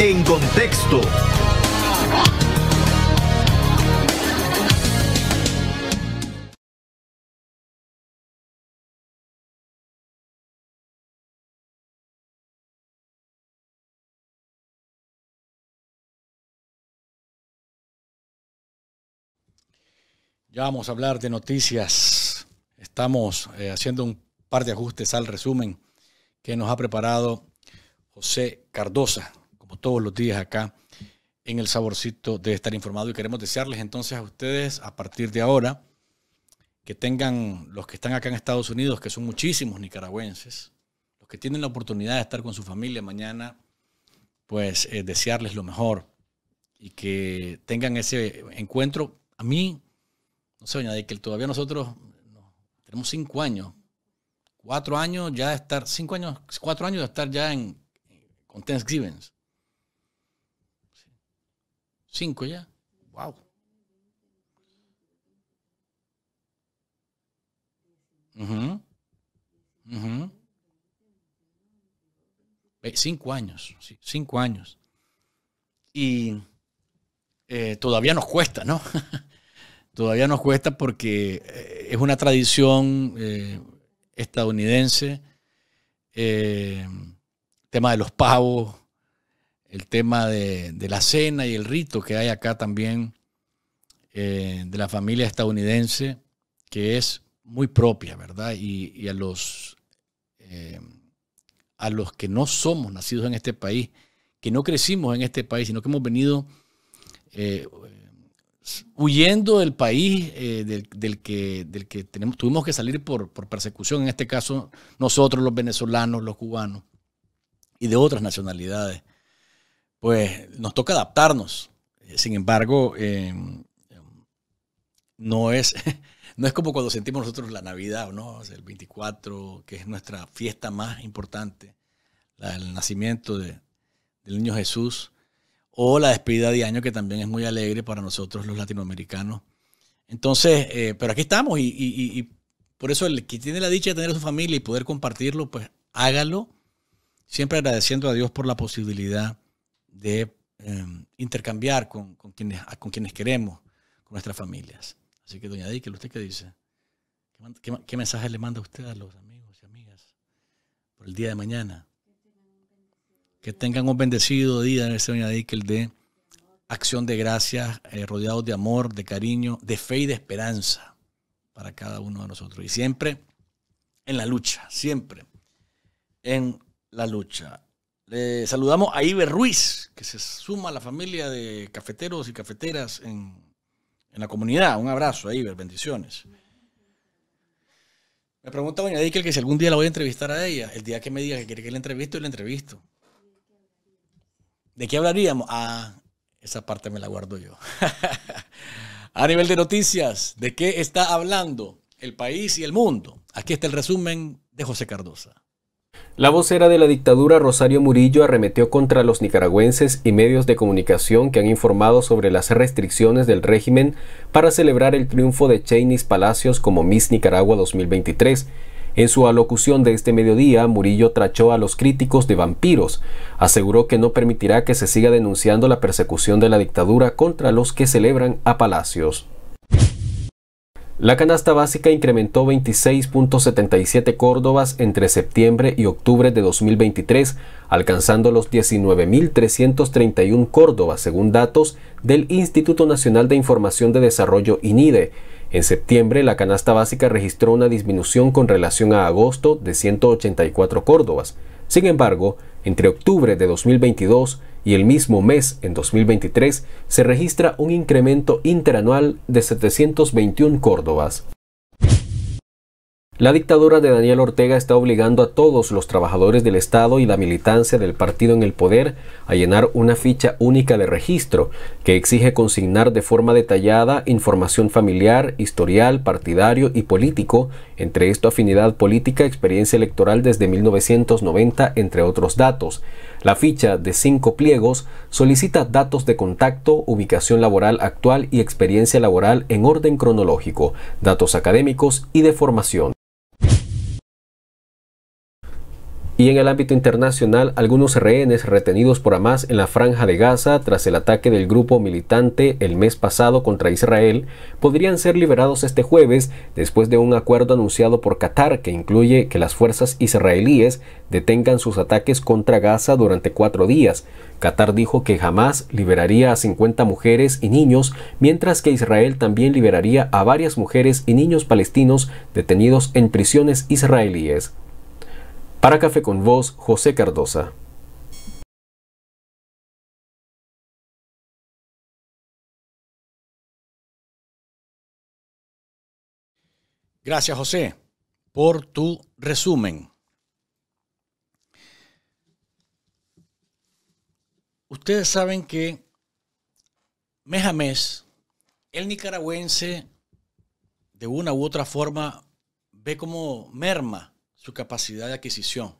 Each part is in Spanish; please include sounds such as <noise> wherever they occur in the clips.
En contexto. Ya vamos a hablar de noticias. Estamos eh, haciendo un par de ajustes al resumen que nos ha preparado José Cardosa todos los días acá en el saborcito de estar informado y queremos desearles entonces a ustedes a partir de ahora que tengan los que están acá en Estados Unidos, que son muchísimos nicaragüenses, los que tienen la oportunidad de estar con su familia mañana, pues eh, desearles lo mejor y que tengan ese encuentro. A mí, no sé, doña, de que todavía nosotros tenemos cinco años, cuatro años ya de estar, cinco años, cuatro años de estar ya en, con Thanksgiving. Cinco ya. Wow. Eh, cinco años, cinco años. Y eh, todavía nos cuesta, ¿no? <laughs> todavía nos cuesta porque eh, es una tradición estadounidense. tema de los pavos, el tema de, la cena y el rito que hay acá también eh, de la familia estadounidense, que es muy propia, ¿verdad? Y, a, los, eh, a los que no somos nacidos en este país, que no crecimos en este país, sino que hemos venido eh, huyendo del país del, que, del que tenemos, tuvimos que salir por, por persecución, en este caso nosotros los venezolanos, los cubanos y de otras nacionalidades pues nos toca adaptarnos. Eh, sin embargo, em, no, es, <laughs> no es como cuando sentimos nosotros la Navidad, ¿no? el 24, que es nuestra fiesta más importante, el nacimiento del niño Jesús, o la despedida de año, que también es muy alegre para nosotros los latinoamericanos. Entonces, eh, pero aquí estamos y, y por eso el que tiene la dicha de tener a su familia y poder compartirlo, pues hágalo, siempre agradeciendo a Dios por la posibilidad de em, intercambiar con, quienes, con quienes queremos, con nuestras familias. Así que, doña Díquel, ¿usted qué dice? ¿Qué, qué, mensaje le manda usted a los amigos y amigas por el día de mañana? Que tengan un bendecido día, en doña Díquel de acción de gracias, eh, rodeados de amor, de cariño, de fe y de esperanza para cada uno de nosotros. Y siempre en la lucha, siempre en la lucha. Le saludamos a Iber Ruiz, que se suma a la familia de cafeteros y cafeteras en, la comunidad. Un abrazo a Iber, bendiciones. Me pregunta doña Dikel que si algún día la voy a entrevistar a ella. El día que me diga que quiere que la entrevisto, la entrevisto. ¿De qué hablaríamos? Ah, esa parte me la guardo yo. <laughs> a nivel de noticias, ¿de qué está hablando el país y el mundo? Aquí está el resumen de José Cardosa. La vocera de la dictadura Rosario Murillo arremetió contra los nicaragüenses y medios de comunicación que han informado sobre las restricciones del régimen para celebrar el triunfo de Cheynis Palacios como Miss Nicaragua 2023. En su alocución de este mediodía, Murillo trachó a los críticos de vampiros. Aseguró que no permitirá que se siga denunciando la persecución de la dictadura contra los que celebran a Palacios. La canasta básica incrementó 26.77 córdobas entre septiembre y octubre de 2023, alcanzando los 19.331 córdobas según datos del Instituto Nacional de Información de Desarrollo INIDE. En septiembre, la canasta básica registró una disminución con relación a agosto de 184 córdobas. Sin embargo, entre octubre de 2022 y el mismo mes en 2023 se registra un incremento interanual de 721 córdobas. La dictadura de Daniel Ortega está obligando a todos los trabajadores del Estado y la militancia del partido en el poder a llenar una ficha única de registro que exige consignar de forma detallada información familiar, historial, partidario y político, entre esto afinidad política, experiencia electoral desde 1990, entre otros datos. La ficha de cinco pliegos solicita datos de contacto, ubicación laboral actual y experiencia laboral en orden cronológico, datos académicos y de formación. Y en el ámbito internacional, algunos rehenes retenidos por Hamas en la franja de Gaza tras el ataque del grupo militante el mes pasado contra Israel podrían ser liberados este jueves después de un acuerdo anunciado por Qatar que incluye que las fuerzas israelíes detengan sus ataques contra Gaza durante cuatro días. Qatar dijo que Hamas liberaría a 50 mujeres y niños, mientras que Israel también liberaría a varias mujeres y niños palestinos detenidos en prisiones israelíes. Para Café con vos, José Cardosa. Gracias, José, por tu resumen. Ustedes saben que mes a mes el nicaragüense de una u otra forma ve como merma su capacidad de adquisición.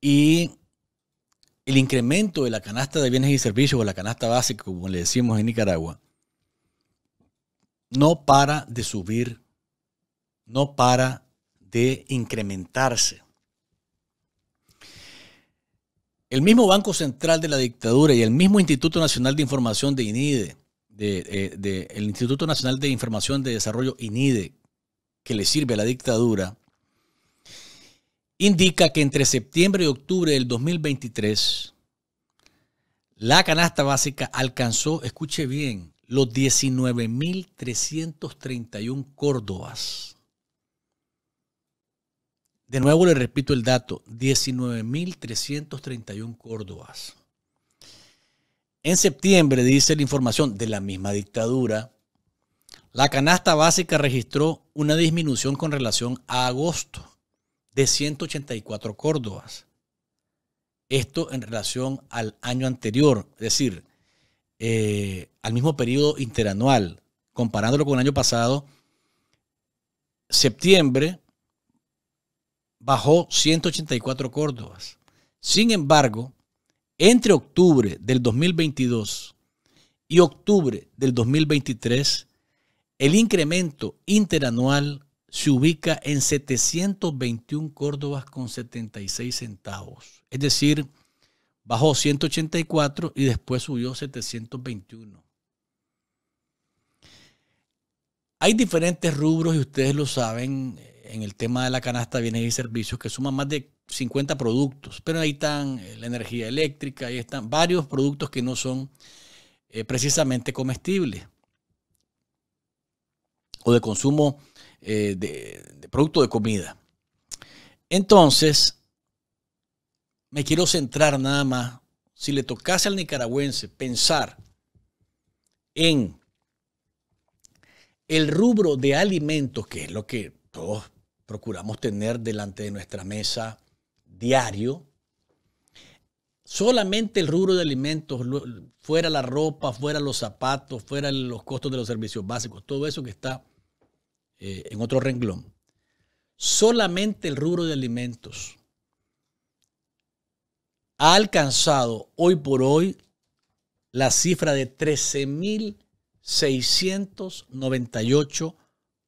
Y el incremento de la canasta de bienes y servicios o la canasta básica, como le decimos en Nicaragua, no para de subir, no para de incrementarse. El mismo Banco Central de la Dictadura y el mismo Instituto Nacional de Información de INIDE, e, eh, de, el Instituto Nacional de Información de Desarrollo INIDE, que le sirve a la dictadura, indica que entre septiembre y octubre del 2023, la canasta básica alcanzó, escuche bien, los 19.331 Córdobas. De nuevo le repito el dato, 19.331 Córdobas. En septiembre, dice la información de la misma dictadura, la canasta básica registró una disminución con relación a agosto de 184 córdobas. Esto en relación al año anterior, es decir, eh, al mismo periodo interanual. Comparándolo con el año pasado, septiembre bajó 184 córdobas. Sin embargo, entre octubre del 2022 y octubre del 2023, el incremento interanual se ubica en 721 córdobas con 76 centavos. Es decir, bajó 184 y después subió 721. Hay diferentes rubros, y ustedes lo saben, en el tema de la canasta de bienes y servicios, que suman más de 50 productos, pero ahí están eh, la energía eléctrica, ahí están varios productos que no son eh, precisamente comestibles o de consumo eh, de, productos producto de comida. Entonces, me quiero centrar nada más, si le tocase al nicaragüense pensar en el rubro de alimentos, que es lo que todos procuramos tener delante de nuestra mesa diario, solamente el rubro de alimentos, fuera la ropa, fuera los zapatos, fuera los costos de los servicios básicos, todo eso que está eh, en otro renglón, solamente el rubro de alimentos ha alcanzado hoy por hoy la cifra de 13.698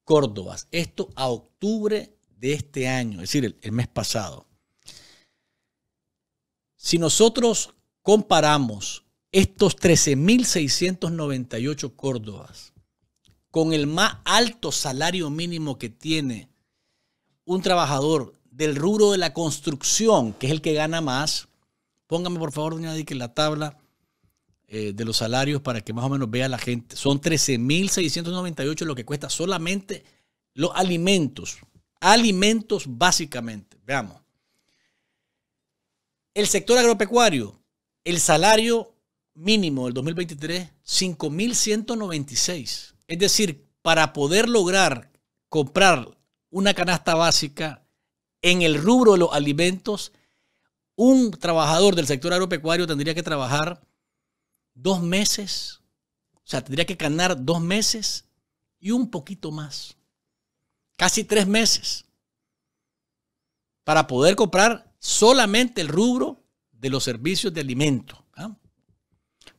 Córdobas. Esto a octubre de este año, es decir, el, el mes pasado. Si nosotros comparamos estos 13.698 Córdobas con el más alto salario mínimo que tiene un trabajador del rubro de la construcción, que es el que gana más, póngame por favor, doña que la tabla eh, de los salarios para que más o menos vea la gente. Son 13.698 lo que cuesta solamente los alimentos. Alimentos básicamente. Veamos. El sector agropecuario, el salario mínimo del 2023, 5.196. Es decir, para poder lograr comprar una canasta básica en el rubro de los alimentos, un trabajador del sector agropecuario tendría que trabajar dos meses, o sea, tendría que ganar dos meses y un poquito más, casi tres meses, para poder comprar solamente el rubro de los servicios de alimentos. ¿ah?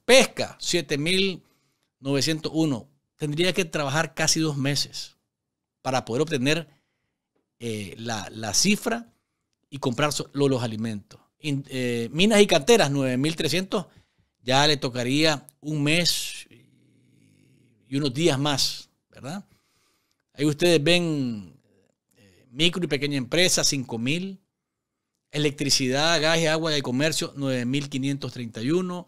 Pesca, 7.901 tendría que trabajar casi dos meses para poder obtener eh, la, cifra y comprar los alimentos. Eh, minas y canteras, 9.300, ya le tocaría un mes y unos días más, ¿verdad? Ahí ustedes ven eh, micro y pequeña empresa, 5.000, electricidad, gas y agua de comercio, 9.531.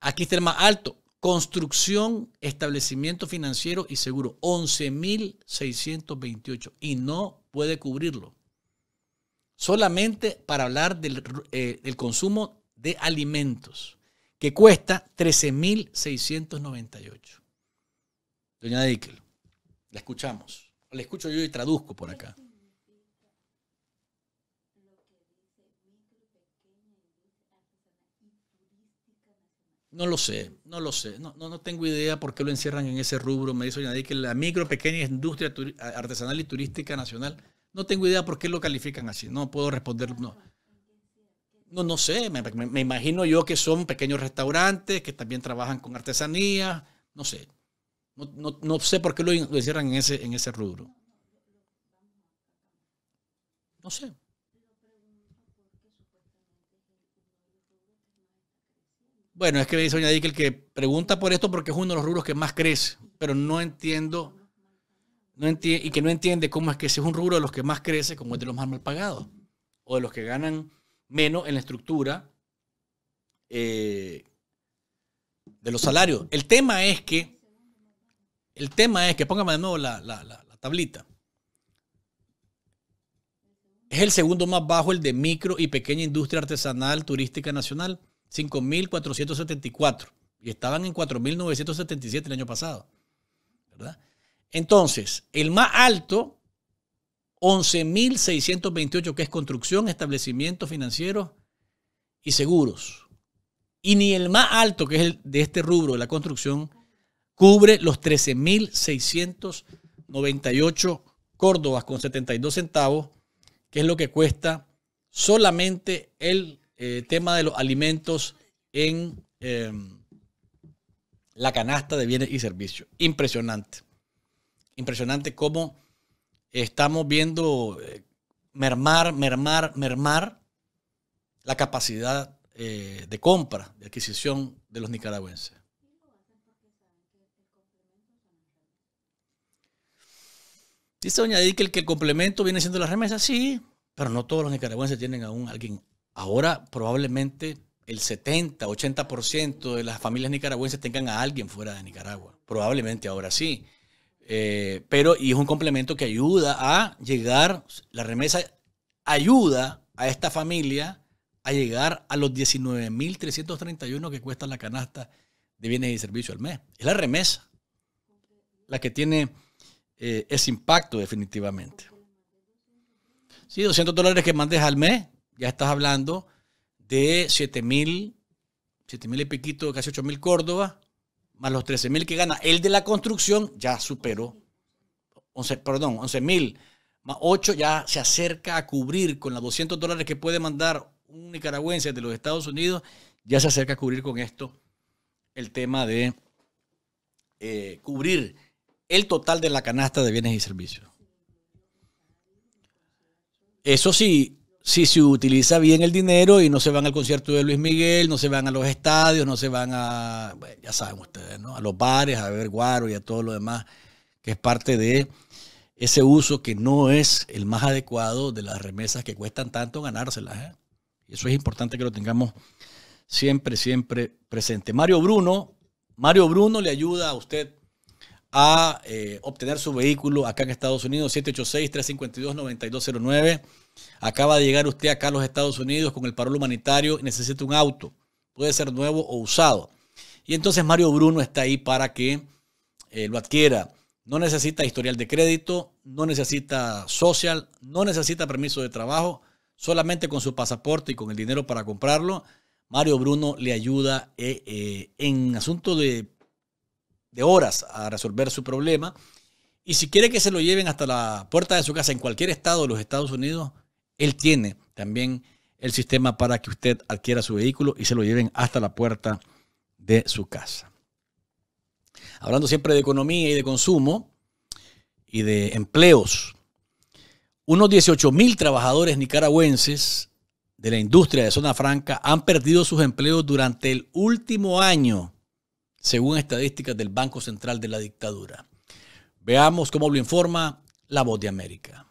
Aquí está el más alto, Construcción, establecimiento financiero y seguro, 11.628 y no puede cubrirlo. Solamente para hablar del eh, consumo de alimentos, que cuesta 13.698. Doña Dickel, la escuchamos. La escucho yo y traduzco por acá. No lo sé, no lo sé. No, no, no, tengo idea por qué lo encierran en ese rubro. Me dice nadie que la micro, pequeña industria artesanal y turística nacional. No tengo idea por qué lo califican así. No puedo responder. No, no, no sé. Me, imagino yo que son pequeños restaurantes que también trabajan con artesanía. No sé. No, sé por qué lo, lo encierran en ese, en ese rubro. No sé. Bueno, es que me dice Doña que el que pregunta por esto porque es uno de los rubros que más crece, pero no entiendo no y que no entiende cómo es que si es un rubro de los que más crece, como es de los más mal pagados, o de los que ganan menos en la estructura eh, de los salarios. El tema es que, el tema es que, póngame de nuevo la tablita. Es el segundo más bajo el de micro y pequeña industria artesanal turística nacional. 5.474 y estaban en 4.977 el año pasado. ¿verdad? Entonces, el más alto, 11.628, que es construcción, establecimientos financieros y seguros. Y ni el más alto, que es el de este rubro, de la construcción, cubre los 13.698 córdobas con 72 centavos, que es lo que cuesta solamente el eh, tema de los alimentos en em, la canasta de bienes y servicios. Impresionante. Impresionante cómo estamos viendo eh, mermar, mermar, mermar la capacidad eh, de compra, de adquisición de los nicaragüenses. Dice doña Edith que el, que el complemento viene siendo la remesa. sí, pero no todos los nicaragüenses tienen aún alguien Ahora probablemente el 70, 80% de las familias nicaragüenses tengan a alguien fuera de Nicaragua. Probablemente ahora sí. Eh, pero, y es un complemento que ayuda a llegar, la remesa ayuda a esta familia a llegar a los 19.331 que cuesta la canasta de bienes y servicios al mes. Es la remesa la que tiene eh, ese impacto definitivamente. Sí, 200 dólares que mandes al mes ya estás hablando de 7 mil, 7 mil y piquito, casi 8 mil Córdoba, más los 13 mil que gana el de la construcción, ya superó. 11, perdón, 11 mil más 8 ya se acerca a cubrir con los 200 dólares que puede mandar un nicaragüense de los Estados Unidos, ya se acerca a cubrir con esto el tema de eh, cubrir el total de la canasta de bienes y servicios. Eso sí, si se utiliza bien el dinero y no se van al concierto de Luis Miguel, no se van a los estadios, no se van a, ya saben ustedes, ¿no? A los bares, a beber guaro y a todo lo demás, que es parte de ese uso que no es el más adecuado de las remesas que cuestan tanto ganárselas. ¿eh? Y Eso es importante que lo tengamos siempre, siempre presente. Mario Bruno, Mario Bruno le ayuda a usted a eh, obtener su vehículo acá en Estados Unidos, 786-352-9209. Acaba de llegar usted acá a los Estados Unidos con el parol humanitario y necesita un auto. Puede ser nuevo o usado. Y entonces Mario Bruno está ahí para que eh, lo adquiera. No necesita historial de crédito, no necesita social, no necesita permiso de trabajo. Solamente con su pasaporte y con el dinero para comprarlo, Mario Bruno le ayuda eh, en asunto de de horas a resolver su problema. Y si quiere que se lo lleven hasta la puerta de su casa en cualquier estado de los Estados Unidos, él tiene también el sistema para que usted adquiera su vehículo y se lo lleven hasta la puerta de su casa. Hablando siempre de economía y de consumo y de empleos, unos 18 mil trabajadores nicaragüenses de la industria de zona franca han perdido sus empleos durante el último año según estadísticas del Banco Central de la dictadura. Veamos cómo lo informa La Voz de América.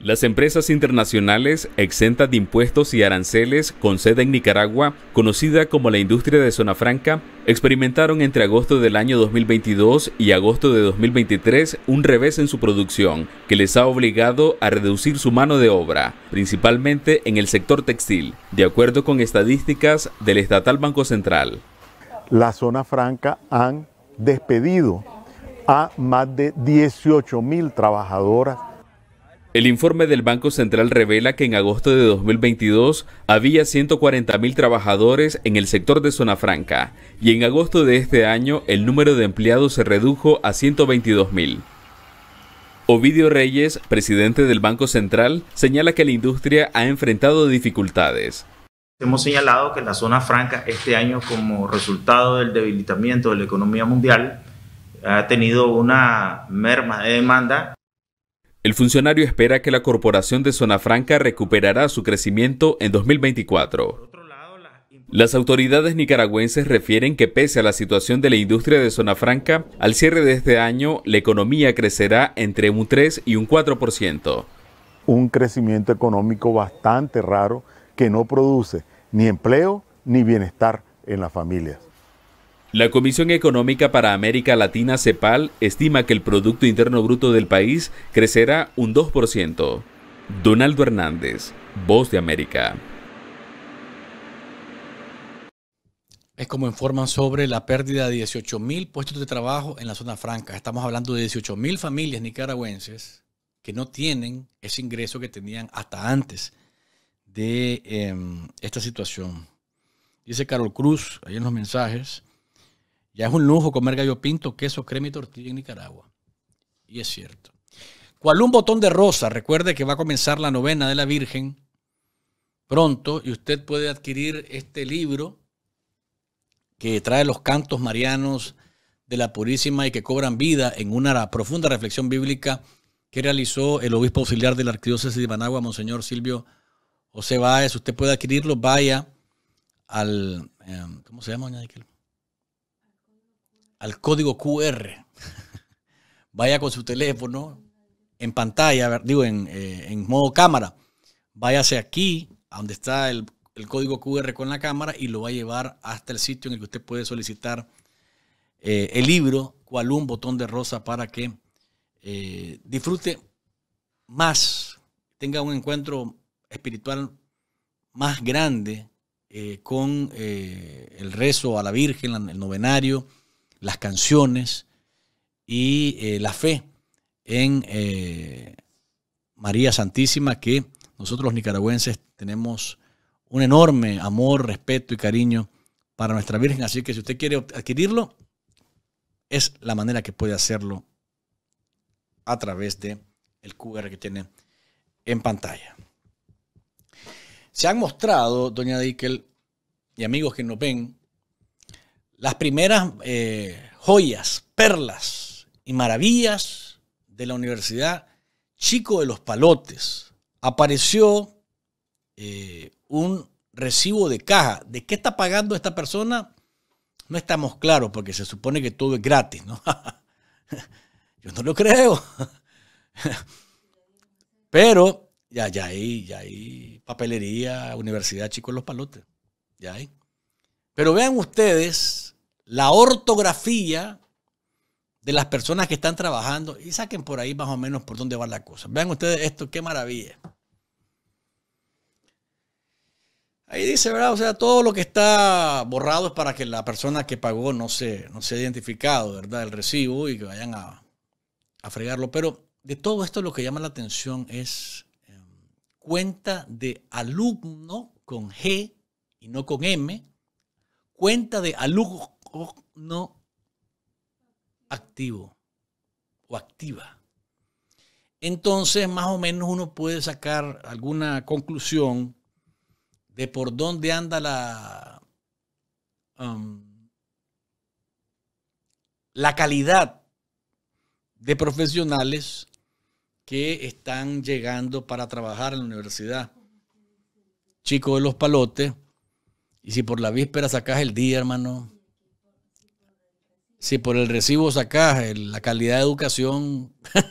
Las empresas internacionales exentas de impuestos y aranceles con sede en Nicaragua, conocida como la industria de zona franca, experimentaron entre agosto del año 2022 y agosto de 2023 un revés en su producción que les ha obligado a reducir su mano de obra, principalmente en el sector textil, de acuerdo con estadísticas del estatal Banco Central la zona franca han despedido a más de 18 mil trabajadoras. El informe del Banco Central revela que en agosto de 2022 había 140.000 trabajadores en el sector de zona franca y en agosto de este año el número de empleados se redujo a 122.000. Ovidio Reyes, presidente del Banco Central, señala que la industria ha enfrentado dificultades, Hemos señalado que la zona franca este año como resultado del debilitamiento de la economía mundial ha tenido una merma de demanda. El funcionario espera que la corporación de Zona Franca recuperará su crecimiento en 2024. Las autoridades nicaragüenses refieren que pese a la situación de la industria de Zona Franca, al cierre de este año la economía crecerá entre un 3 y un 4%. Un crecimiento económico bastante raro que no produce ni empleo ni bienestar en las familias. La Comisión Económica para América Latina, CEPAL, estima que el Producto Interno Bruto del país crecerá un 2%. Donaldo Hernández, Voz de América. Es como informan sobre la pérdida de 18.000 puestos de trabajo en la zona franca. Estamos hablando de 18.000 familias nicaragüenses que no tienen ese ingreso que tenían hasta antes de em, esta situación. Dice Carol Cruz, ahí en los mensajes, ya es un lujo comer gallo pinto, queso, crema y tortilla en Nicaragua. Y es cierto. Cual un botón de rosa, recuerde que va a comenzar la novena de la Virgen pronto y usted puede adquirir este libro que trae los cantos marianos de la Purísima y que cobran vida en una profunda reflexión bíblica que realizó el obispo auxiliar de la Arquidiócesis de Managua, Monseñor Silvio o se va si usted puede adquirirlo, vaya al, em, ¿cómo se llama, Al código QR. <laughs> vaya con su teléfono en pantalla, digo, eh, en, modo cámara. Váyase aquí, a donde está el, el, código QR con la cámara, y lo va a llevar hasta el sitio en el que usted puede solicitar eh, el libro, cual un botón de rosa, para que eh, disfrute más, tenga un encuentro espiritual más grande eh, con eh, el rezo a la Virgen, el novenario, las canciones y eh, la fe en María Santísima, que nosotros los nicaragüenses tenemos un enorme amor, respeto y cariño para nuestra Virgen. Así que si usted quiere adquirirlo, es la manera que puede hacerlo a través de el QR que tiene en pantalla. Se han mostrado, doña Dickel, y amigos que nos ven, las primeras eh, joyas, perlas y maravillas de la Universidad Chico de los Palotes. Apareció eh, un recibo de caja. ¿De qué está pagando esta persona? No estamos claros porque se supone que todo es gratis, ¿no? <laughs> Yo no lo creo. <laughs> Pero ya, ya ahí, ya ahí, papelería, Universidad chicos los Palotes. Ya ahí. Pero vean ustedes la ortografía de las personas que están trabajando y saquen por ahí más o menos por dónde va la cosa. Vean ustedes esto, qué maravilla. Ahí dice, ¿verdad? O sea, todo lo que está borrado es para que la persona que pagó no se, no se identificado, ¿verdad? El recibo y que vayan a, a fregarlo. Pero de todo esto lo que llama la atención es cuenta de alumno con G y no con M, cuenta de alumno activo o activa. Entonces, más o menos uno puede sacar alguna conclusión de por dónde anda la, um, la calidad de profesionales que están llegando para trabajar en la universidad. chicos de los palotes. Y si por la víspera sacas el día, hermano. Si por el recibo sacas la calidad de educación. <laughs>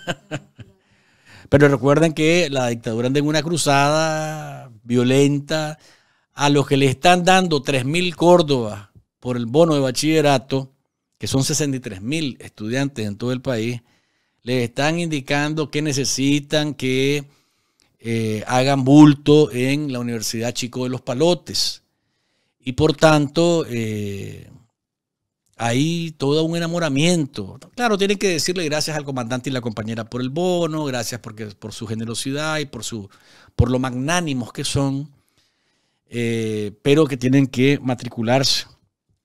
Pero recuerden que la dictadura anda en una cruzada violenta. A los que le están dando 3.000 Córdobas por el bono de bachillerato, que son 63.000 estudiantes en todo el país, les están indicando que necesitan que eh, hagan bulto en la Universidad Chico de los Palotes. Y por tanto, eh, hay todo un enamoramiento. Claro, tienen que decirle gracias al comandante y la compañera por el bono, gracias porque, por su generosidad y por, su, por lo magnánimos que son, eh, pero que tienen que matricularse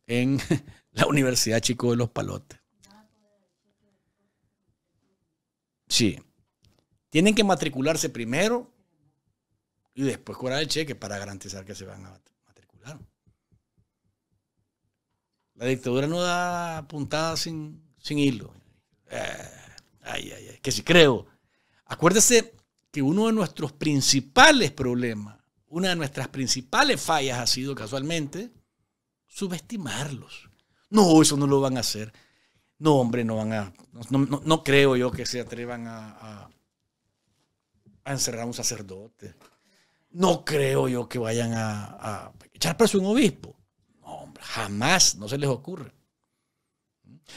en <laughs> la Universidad Chico de los Palotes. Sí. Tienen que matricularse primero y después cobrar el cheque para garantizar que se van a matricular. La dictadura no da puntadas sin, hilo. Eh, ay, ay, ay. Que si creo. Acuérdese que uno de nuestros principales problemas, una de nuestras principales fallas ha sido casualmente subestimarlos. No, eso no lo van a hacer. No, hombre, no van a. No, creo yo que se atrevan a, a, encerrar a un sacerdote. No creo yo que vayan a, a echar preso a un obispo. No, hombre, jamás, no se les ocurre.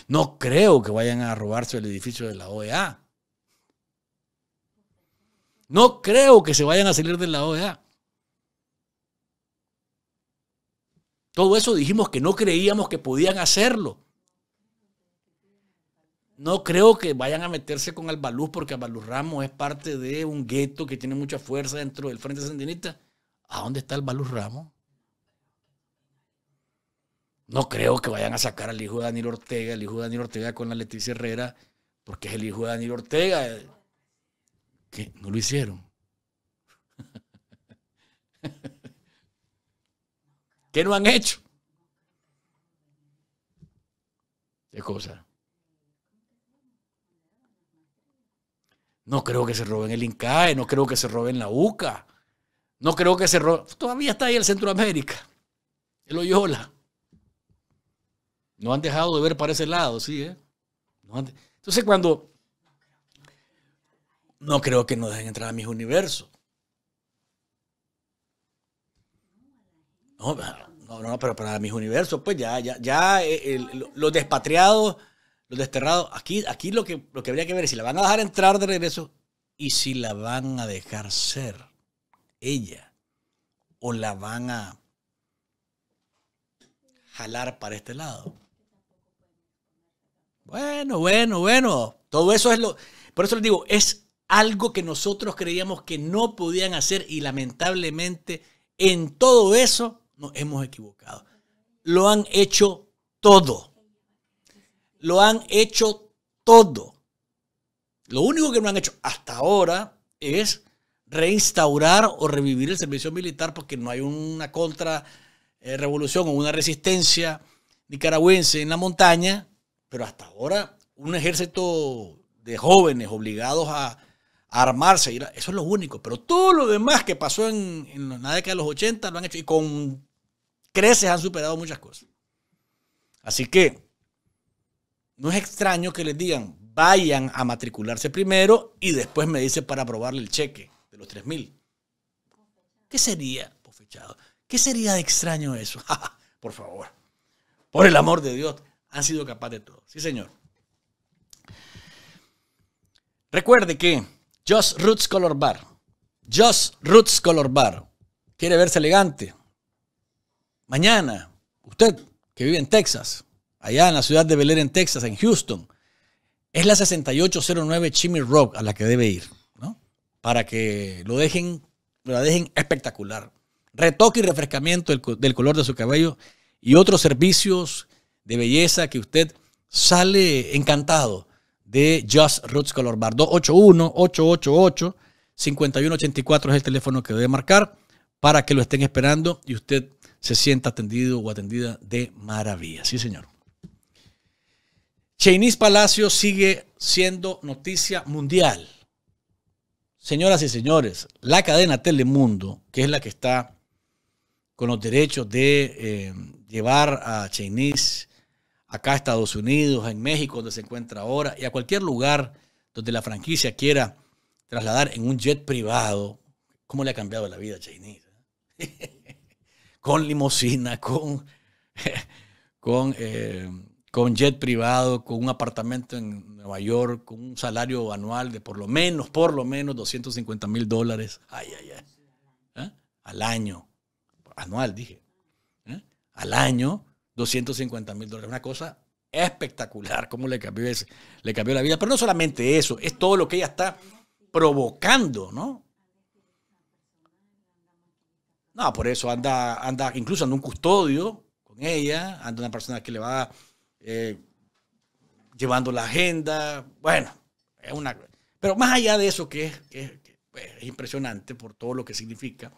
No creo que vayan a robarse el edificio de la OEA. No creo que se vayan a salir de la OEA. Todo eso dijimos que no creíamos que podían hacerlo. No creo que vayan a meterse con Albaluz porque Albaluz Ramos es parte de un gueto que tiene mucha fuerza dentro del Frente Sandinista. ¿A dónde está Albaluz Ramos? No creo que vayan a sacar al hijo de Daniel Ortega, el hijo de Daniel Ortega con la Leticia Herrera, porque es el hijo de Daniel Ortega. ¿Qué? no lo hicieron. <laughs> ¿Qué no han hecho? ¿Qué cosa? No creo que se roben el INCAE, no creo que se roben la UCA, no creo que se roben... Todavía está ahí el Centroamérica, el Oyola. No han dejado de ver para ese lado, sí, ¿eh? Entonces cuando... No creo que nos dejen entrar a mis universos. No, no, no, pero para mis universos, pues ya, ya, ya eh, los despatriados los desterrados, aquí, aquí lo, que, lo que habría que ver es si la van a dejar entrar de regreso y si la van a dejar ser ella o la van a jalar para este lado. Bueno, bueno, bueno. Todo eso es lo... Por eso les digo, es algo que nosotros creíamos que no podían hacer y lamentablemente en todo eso nos hemos equivocado. Lo han hecho todo lo han hecho todo. Lo único que no han hecho hasta ahora es reinstaurar o revivir el servicio militar porque no hay una contra eh, revolución o una resistencia nicaragüense en la montaña, pero hasta ahora un ejército de jóvenes obligados a, armarse, eso es lo único, pero todo lo demás que pasó en, en la década de los 80 lo han hecho y con creces han superado muchas cosas. Así que no es extraño que les digan, vayan a matricularse primero y después me dice para aprobarle el cheque de los 3 mil. ¿Qué sería, pofechado? ¿Qué sería de extraño eso? <laughs> Por favor. Por el amor de Dios, han sido capaces de todo. Sí, señor. Recuerde que Just Roots Color Bar, Just Roots Color Bar, quiere verse elegante. Mañana, usted que vive en Texas, allá en la ciudad de Belén en Texas, en Houston, es la 6809 Chimney Rock a la que debe ir, ¿no? Para que lo dejen, lo dejen espectacular. Retoque y refrescamiento del, color de su cabello y otros servicios de belleza que usted sale encantado de Just Roots Color Bar. 281-888-5184 es el teléfono que debe marcar para que lo estén esperando y usted se sienta atendido o atendida de maravilla. Sí, señor. Cheynis Palacio sigue siendo noticia mundial. Señoras y señores, la cadena Telemundo, que es la que está con los derechos de eh, llevar a Cheynis acá a Estados Unidos, en México, donde se encuentra ahora, y a cualquier lugar donde la franquicia quiera trasladar en un jet privado, ¿cómo le ha cambiado la vida a <laughs> con limosina, con, <laughs> con eh, con jet privado, con un apartamento en Nueva York, con un salario anual de por lo menos, por lo menos 250 mil dólares ay, ay, ay. ¿eh? al año, anual dije, ¿eh? al año 250 mil dólares, una cosa espectacular, cómo le cambió, ese? le cambió la vida, pero no solamente eso, es todo lo que ella está provocando, ¿no? No, por eso anda, anda, incluso anda un custodio con ella, anda una persona que le va eh, llevando la agenda. Bueno, es una. Pero más allá de eso, que es, pues, es, impresionante por todo lo que significa,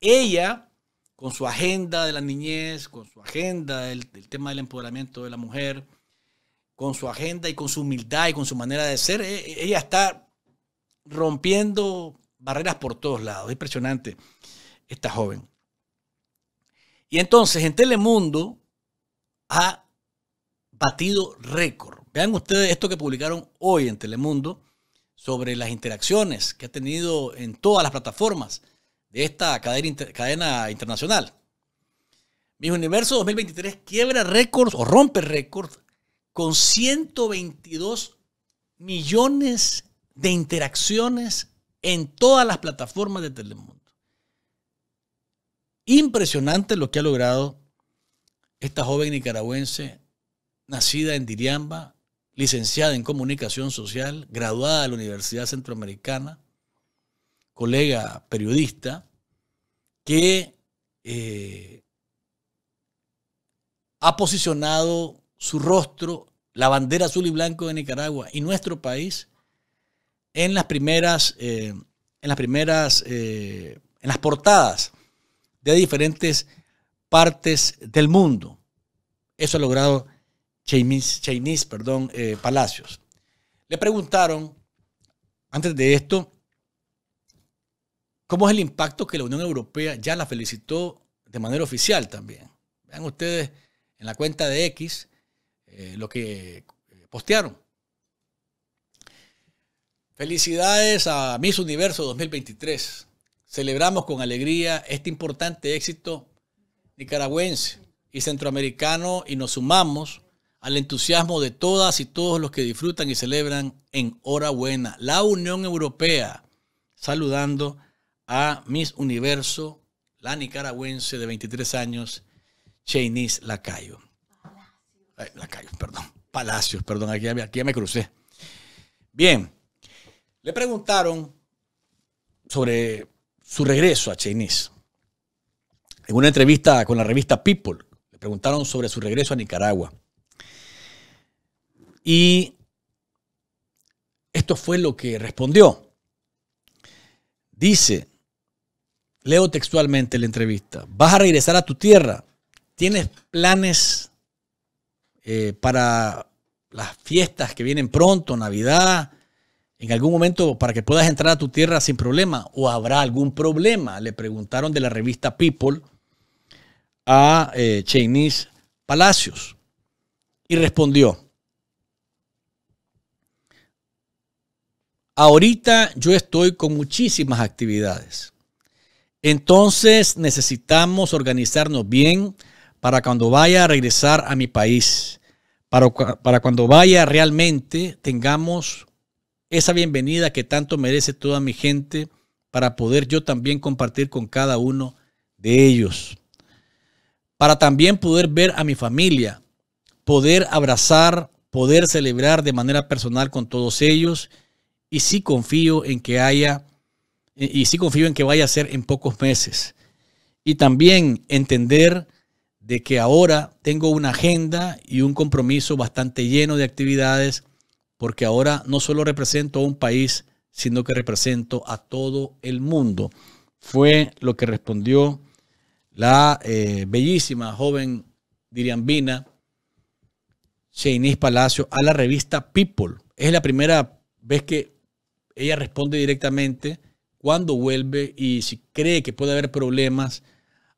ella, con su agenda de la niñez, con su agenda del, tema del empoderamiento de la mujer, con su agenda y con su humildad y con su manera de ser, e, e, ella está rompiendo barreras por todos lados. Es impresionante esta joven. Y entonces en Telemundo, ha batido récord. Vean ustedes esto que publicaron hoy en Telemundo sobre las interacciones que ha tenido en todas las plataformas de esta cadena, internacional. mi Universo 2023 quiebra récords o rompe récords con 122 millones de interacciones en todas las plataformas de Telemundo. Impresionante lo que ha logrado esta joven nicaragüense nacida en Diriamba, licenciada en Comunicación Social, graduada de la Universidad Centroamericana, colega periodista, que eh, ha posicionado su rostro, la bandera azul y blanco de Nicaragua y nuestro país en las primeras, eh, en las primeras, eh, en las portadas de diferentes partes del mundo. Eso ha logrado Chinese perdón, eh, Palacios. Le preguntaron, antes de esto, cómo es el impacto que la Unión Europea ya la felicitó de manera oficial también. Vean ustedes en la cuenta de X eh, lo que eh, postearon. Felicidades a Miss Universo 2023. Celebramos con alegría este importante éxito nicaragüense y centroamericano y nos sumamos al entusiasmo de todas y todos los que disfrutan y celebran en hora buena la Unión Europea, saludando a Miss Universo, la nicaragüense de 23 años, Chainis Lacayo. Lacayo, perdón. Palacios, perdón, aquí, ya me crucé. Bien, le preguntaron sobre su regreso a Chainis. En una entrevista con la revista People, le preguntaron sobre su regreso a Nicaragua. Y esto fue lo que respondió. Dice, leo textualmente la entrevista, vas a regresar a tu tierra, tienes planes eh, para las fiestas que vienen pronto, Navidad, en algún momento para que puedas entrar a tu tierra sin problema o habrá algún problema, le preguntaron de la revista People a eh, Palacios y respondió, Ahorita yo estoy con muchísimas actividades. Entonces necesitamos organizarnos bien para cuando vaya a regresar a mi país, para, cuando vaya realmente tengamos esa bienvenida que tanto merece toda mi gente para poder yo también compartir con cada uno de ellos. Para también poder ver a mi familia, poder abrazar, poder celebrar de manera personal con todos ellos y sí confío en que haya, y sí confío en que vaya a ser en pocos meses. Y también entender de que ahora tengo una agenda y un compromiso bastante lleno de actividades, porque ahora no solo represento a un país, sino que represento a todo el mundo. Fue lo que respondió la eh, bellísima joven diriambina Sheinis Palacio a la revista People. Es la primera vez que ella responde directamente cuando vuelve y si cree que puede haber problemas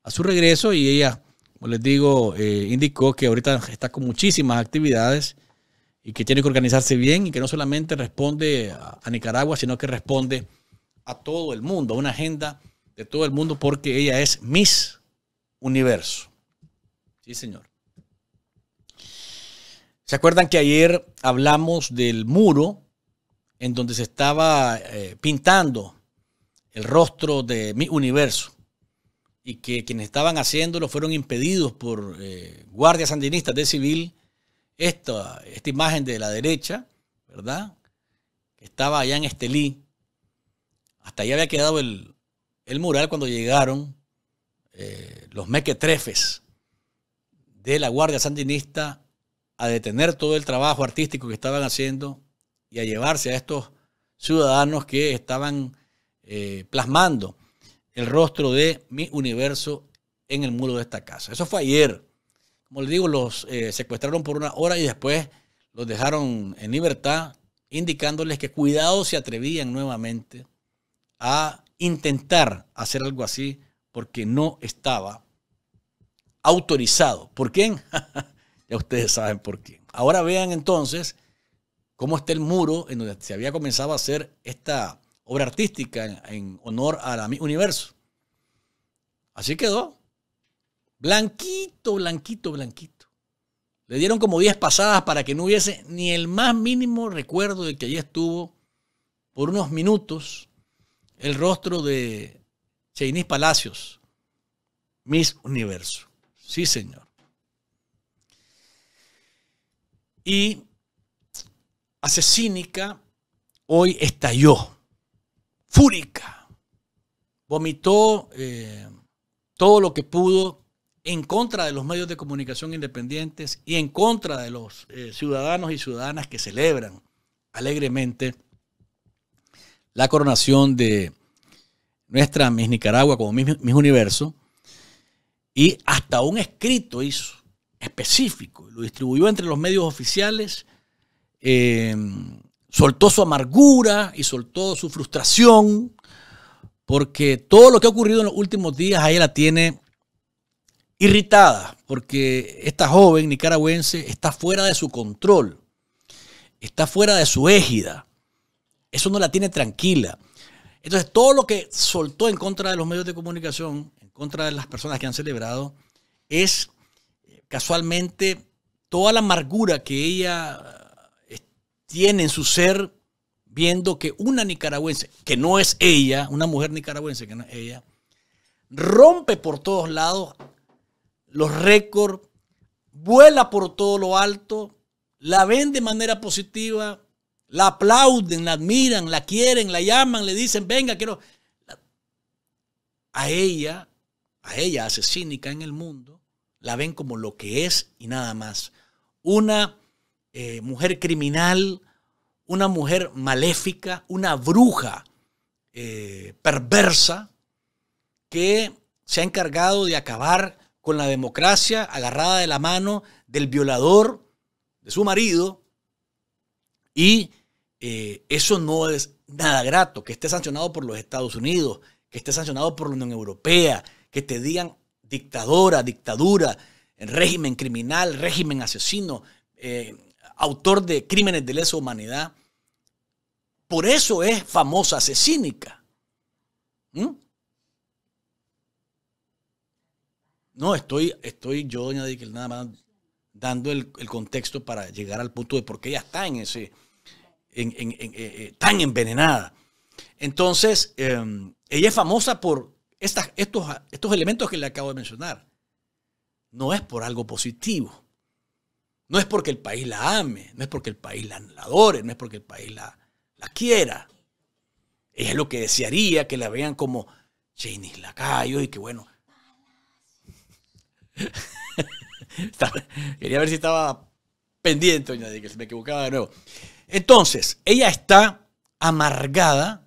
a su regreso. Y ella, como les digo, eh, indicó que ahorita está con muchísimas actividades y que tiene que organizarse bien y que no solamente responde a, a Nicaragua, sino que responde a todo el mundo, a una agenda de todo el mundo, porque ella es Miss Universo. Sí, señor. ¿Se acuerdan que ayer hablamos del muro en donde se estaba eh, pintando el rostro de mi universo y que quienes estaban haciéndolo fueron impedidos por eh, guardias sandinistas de civil, esta, esta imagen de la derecha, ¿verdad? Que estaba allá en Estelí. Hasta ahí había quedado el, mural cuando llegaron eh, los mequetrefes de la Guardia Sandinista a detener todo el trabajo artístico que estaban haciendo y a llevarse a estos ciudadanos que estaban eh, plasmando el rostro de mi universo en el muro de esta casa. Eso fue ayer. Como les digo, los eh, secuestraron por una hora y después los dejaron en libertad, indicándoles que cuidado se atrevían nuevamente a intentar hacer algo así porque no estaba autorizado. ¿Por quién? <laughs> ya ustedes saben por quién. Ahora vean entonces cómo está el muro en donde se había comenzado a hacer esta obra artística en, honor a mi Universo. Así quedó. Blanquito, blanquito, blanquito. Le dieron como 10 pasadas para que no hubiese ni el más mínimo recuerdo de que allí estuvo por unos minutos el rostro de Cheinís Palacios, Miss Universo. Sí, señor. Y asesínica hoy estalló, fúrica, vomitó eh, todo lo que pudo en contra de los medios de comunicación independientes y en contra de los eh, ciudadanos y ciudadanas que celebran alegremente la coronación de nuestra Miss Nicaragua como Mis Miss Universo. Y hasta un escrito hizo específico, lo distribuyó entre los medios oficiales Em, soltó su amargura y soltó su frustración, porque todo lo que ha ocurrido en los últimos días a ella la tiene irritada, porque esta joven nicaragüense está fuera de su control, está fuera de su égida. Eso no la tiene tranquila. Entonces, todo lo que soltó en contra de los medios de comunicación, en contra de las personas que han celebrado, es eh, casualmente toda la amargura que ella tienen su ser viendo que una nicaragüense, que no es ella, una mujer nicaragüense que no es ella, rompe por todos lados los récords, vuela por todo lo alto, la ven de manera positiva, la aplauden, la admiran, la quieren, la llaman, le dicen, venga, quiero... A ella, a ella cínica en el mundo, la ven como lo que es y nada más. Una eh, mujer criminal, una mujer maléfica, una bruja eh, perversa que se ha encargado de acabar con la democracia agarrada de la mano del violador, de su marido, y eh, eso no es nada grato, que esté sancionado por los Estados Unidos, que esté sancionado por la Unión Europea, que te digan dictadora, dictadura, régimen criminal, régimen asesino, autor de crímenes de lesa humanidad. Por eso es famosa asesínica. cínica. ¿Mm? No, estoy, estoy yo, doña Dickel, nada más dando el, contexto para llegar al punto de por qué ella está en ese, eh, eh, tan envenenada. Entonces, em, ella es famosa por estos, estos elementos que le acabo de mencionar. No es por algo positivo. No es porque el país la ame, no es porque el país la, adore, no es porque el país la, quiera. Ella es lo que desearía que la vean como la Lacayo y que bueno. <laughs> Quería ver si estaba pendiente, doña que se me equivocaba de nuevo. Entonces, ella está amargada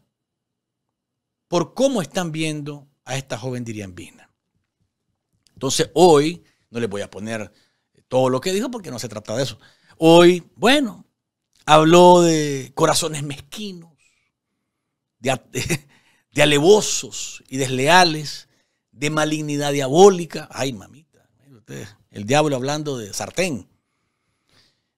por cómo están viendo a esta joven Diriambina. Entonces, hoy no les voy a poner todo lo que dijo porque no se trata de eso. Hoy, bueno, habló de corazones mezquinos, de, <laughs> alevosos y desleales, de malignidad diabólica. Ay, mamita, el diablo hablando de sartén.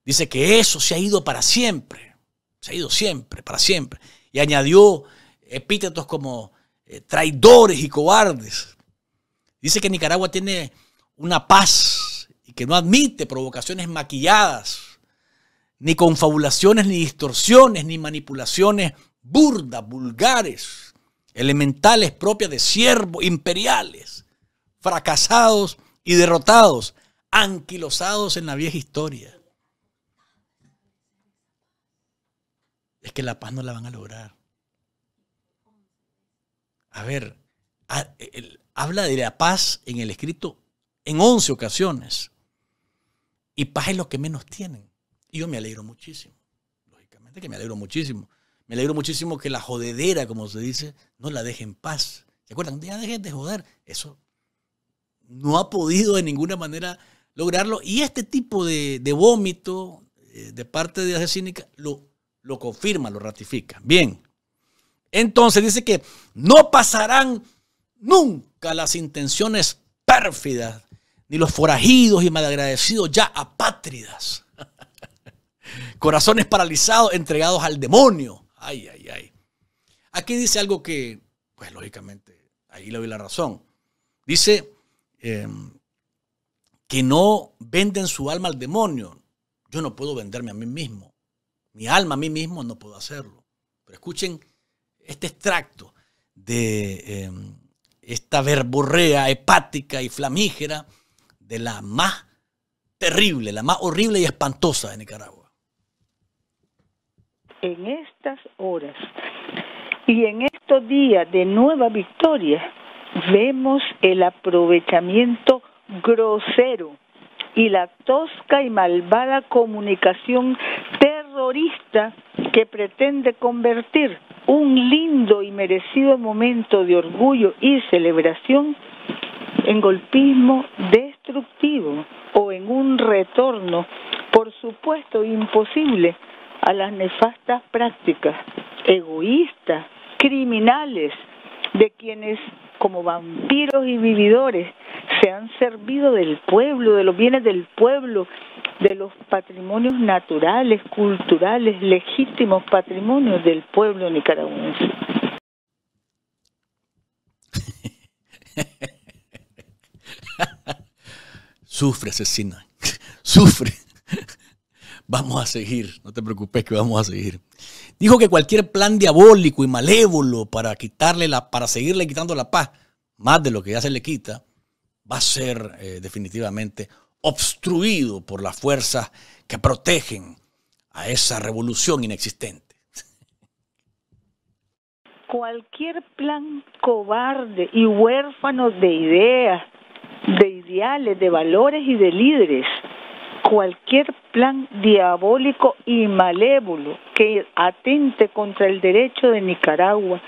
Dice que eso se ha ido para siempre, se ha ido siempre, para siempre. Y añadió epítetos como eh, traidores y cobardes. Dice que Nicaragua tiene una paz que no admite provocaciones maquilladas, ni confabulaciones, ni distorsiones, ni manipulaciones burdas, vulgares, elementales propias de siervos imperiales, fracasados y derrotados, anquilosados en la vieja historia. Es que la paz no la van a lograr. A ver, habla de la paz en el escrito en 11 ocasiones y paz es lo que menos tienen. Y yo me alegro muchísimo, lógicamente que me alegro muchísimo. Me alegro muchísimo que la jodedera, como se dice, no la deje en paz. ¿Se acuerdan? Ya dejen de joder. Eso no ha podido de ninguna manera lograrlo. Y este tipo de, vómito eh, de parte de Asesínica lo, lo confirma, lo ratifica. Bien. Entonces dice que no pasarán nunca las intenciones pérfidas ni los forajidos y malagradecidos ya apátridas. <laughs> Corazones paralizados, entregados al demonio. Ay, ay, ay. Aquí dice algo que, pues lógicamente, ahí le doy la razón. Dice em, que no venden su alma al demonio. Yo no puedo venderme a mí mismo. Mi alma a mí mismo no puedo hacerlo. Pero escuchen este extracto de em, esta verborrea hepática y flamígera de la más terrible, la más horrible y espantosa de Nicaragua. En estas horas y en estos días de nueva victoria vemos el aprovechamiento grosero y la tosca y malvada comunicación terrorista que pretende convertir un lindo y merecido momento de orgullo y celebración en golpismo de o en un retorno, por supuesto, imposible a las nefastas prácticas egoístas, criminales, de quienes como vampiros y vividores se han servido del pueblo, de los bienes del pueblo, de los patrimonios naturales, culturales, legítimos patrimonios del pueblo nicaragüense. Sufre, asesina. <laughs> Sufre. vamos a seguir, no te preocupes que vamos a seguir. Dijo que cualquier plan diabólico y malévolo para quitarle la, para seguirle quitando la paz, más de lo que ya se le quita, va a ser eh, definitivamente obstruido por las fuerzas que protegen a esa revolución inexistente. Cualquier plan cobarde y huérfano de ideas de ideales, de valores y de líderes. Cualquier plan diabólico y malévolo que atente contra el derecho de Nicaragua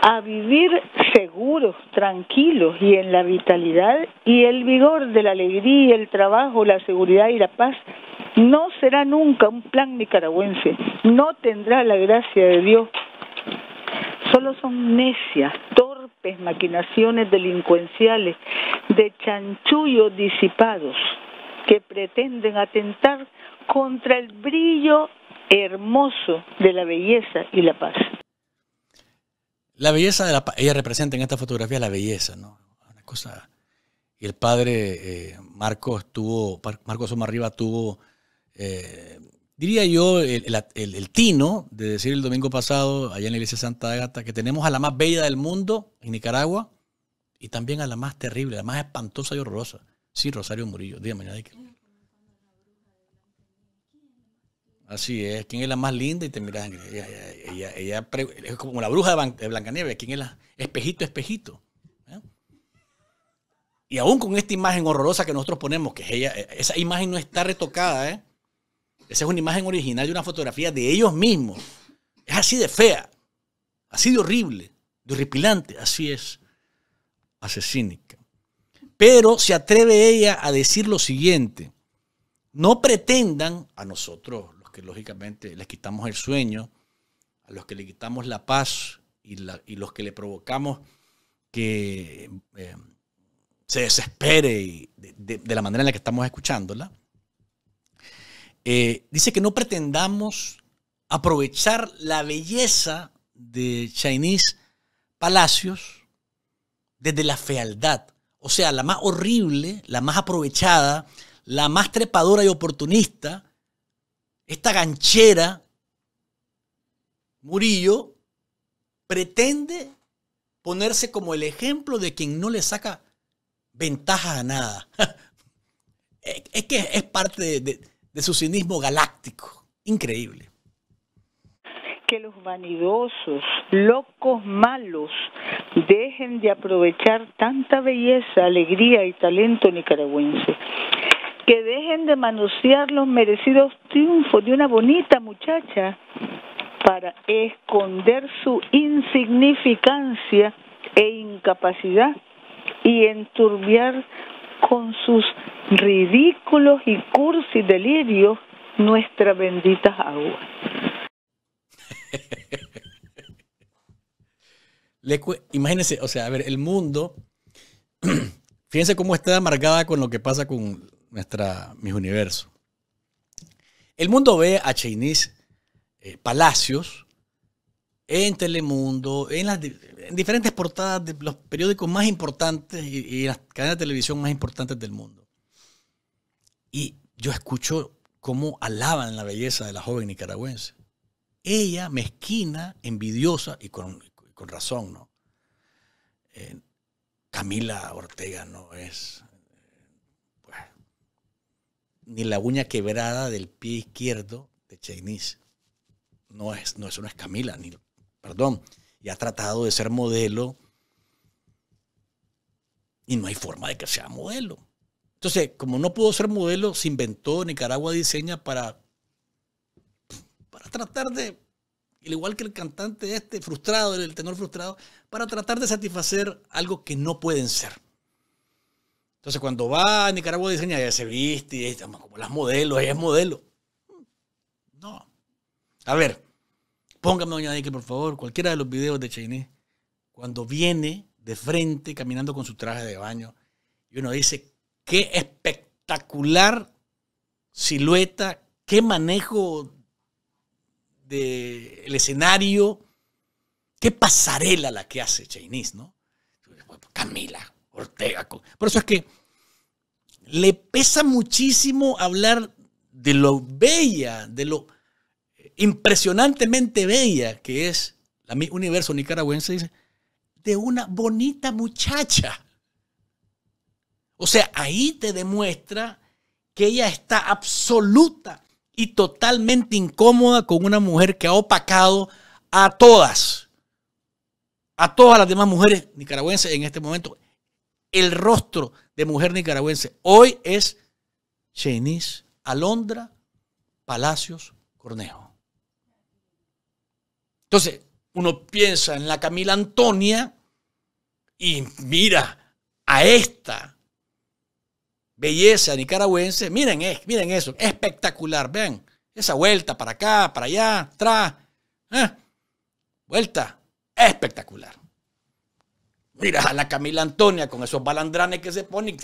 a vivir seguros, tranquilos y en la vitalidad y el vigor de la alegría, el trabajo, la seguridad y la paz, no será nunca un plan nicaragüense, no tendrá la gracia de Dios. Solo son necias, maquinaciones delincuenciales, de chanchullos disipados que pretenden atentar contra el brillo hermoso de la belleza y la paz. La belleza de la ella representa en esta fotografía la belleza, ¿no? Una cosa. Y el padre eh, Marcos tuvo, Marcos Arriba tuvo eh, diría yo, el, tino de decir el domingo pasado, allá en la iglesia Santa Agata, que tenemos a la más bella del mundo en Nicaragua y también a la más terrible, la más espantosa y horrorosa. Sí, Rosario Murillo. Dígame, mañana Así es, ¿quién es la más linda? Y te miras, ella, ella, es como la bruja de Blancanieves, ¿quién es la espejito, espejito? ¿eh? Y aún con esta imagen horrorosa que nosotros ponemos, que es ella, e, esa imagen no está retocada, ¿eh? Esa es una imagen original de una fotografía de ellos mismos. Es así de fea, así de horrible, de horripilante, así es, asesínica. Pero se atreve ella a decir lo siguiente, no pretendan a nosotros, los que lógicamente les quitamos el sueño, a los que le quitamos la paz y, los que le provocamos que eh, se desespere de la manera en la que estamos escuchándola, eh, dice que no pretendamos aprovechar la belleza de Chinese Palacios desde la fealdad. O sea, la más horrible, la más aprovechada, la más trepadora y oportunista, esta ganchera, Murillo, pretende ponerse como el ejemplo de quien no le saca ventaja a nada. <laughs> es que es parte de de su cinismo galáctico. Increíble. Que los vanidosos, locos, malos, dejen de aprovechar tanta belleza, alegría y talento nicaragüense. Que dejen de manosear los merecidos triunfos de una bonita muchacha para esconder su insignificancia e incapacidad y enturbiar con sus ridículos y cursi delirios nuestras benditas aguas. <laughs> imagínense, o sea, a ver, el mundo, <clears throat> fíjense cómo está amargada con lo que pasa con nuestra mis universo. El mundo ve a Chinese eh, Palacios en Telemundo, en las diferentes portadas de los periódicos más importantes y, las cadenas de televisión más importantes del mundo. Y yo escucho cómo alaban la belleza de la joven nicaragüense. Ella, mezquina, envidiosa y con, razón, ¿no? Eh, Camila Ortega no es pues, ni la uña quebrada del pie izquierdo de Cheniz. No es, no, eso no es Camila, ni perdón, y ha tratado de ser modelo y no hay forma de que sea modelo. Entonces, como no pudo ser modelo, se inventó Nicaragua Diseña para, para tratar de, igual que el cantante este frustrado, el tenor frustrado, para tratar de satisfacer algo que no pueden ser. Entonces, cuando va a Nicaragua Diseña, ya se viste, y como las modelos, ella es modelo. No. A ver, Póngame Doña Nike, por favor, cualquiera de los videos de Cheney, cuando viene de frente caminando con su traje de baño y uno dice, qué espectacular silueta, qué manejo del escenario, qué pasarela la que hace Chinese, ¿no? Camila Ortega. Por eso es que le pesa muchísimo hablar de lo bella, de lo impresionantemente bella que es la Universo nicaragüense, dice, de una bonita muchacha. O sea, ahí te demuestra que ella está absoluta y totalmente incómoda con una mujer que ha opacado a todas, a todas las demás mujeres nicaragüenses en este momento. El rostro de mujer nicaragüense hoy es Chenis Alondra Palacios Cornejo. Entonces, uno piensa en la Camila Antonia y mira a esta belleza nicaragüense. Miren, miren eso, espectacular, vean. Esa vuelta para acá, para allá, atrás. ¿eh? Vuelta espectacular. Mira a la Camila Antonia con esos balandranes que se ponen.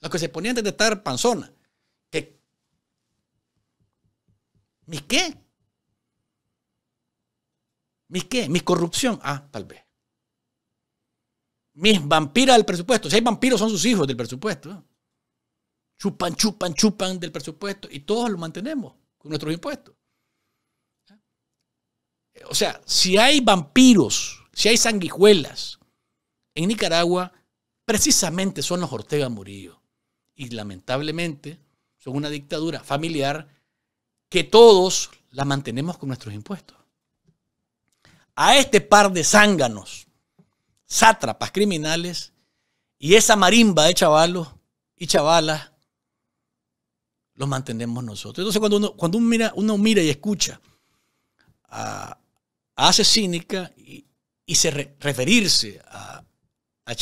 Los que se ponían antes de estar panzona. ¿Qué? ¿Mis qué qué ¿Mis qué? ¿Mis corrupción? Ah, tal vez. Mis vampiras del presupuesto. Si hay vampiros, son sus hijos del presupuesto. Chupan, chupan, chupan del presupuesto y todos lo mantenemos con nuestros impuestos. O sea, si hay vampiros, si hay sanguijuelas en Nicaragua, precisamente son los Ortega Murillo. Y lamentablemente son una dictadura familiar que todos la mantenemos con nuestros impuestos a este par de zánganos, sátrapas criminales y esa marimba de chavalos y chavalas, los mantenemos nosotros. Entonces cuando uno, cuando uno, mira, uno mira y escucha a, a Cínica y, se referirse a, a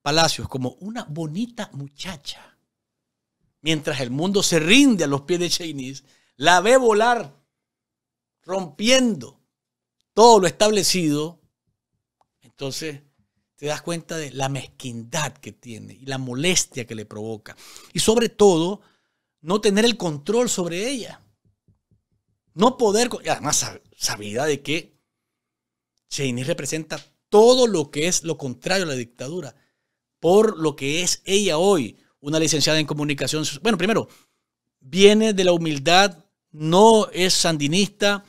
Palacios como una bonita muchacha, mientras el mundo se rinde a los pies de Cheinís, la ve volar, rompiendo todo lo establecido, entonces te das cuenta de la mezquindad que tiene y la molestia que le provoca. Y sobre todo, no tener el control sobre ella. No poder, además sabida de que Cheney representa todo lo que es lo contrario a la dictadura, por lo que es ella hoy, una licenciada en comunicación. Bueno, primero, viene de la humildad, no es sandinista,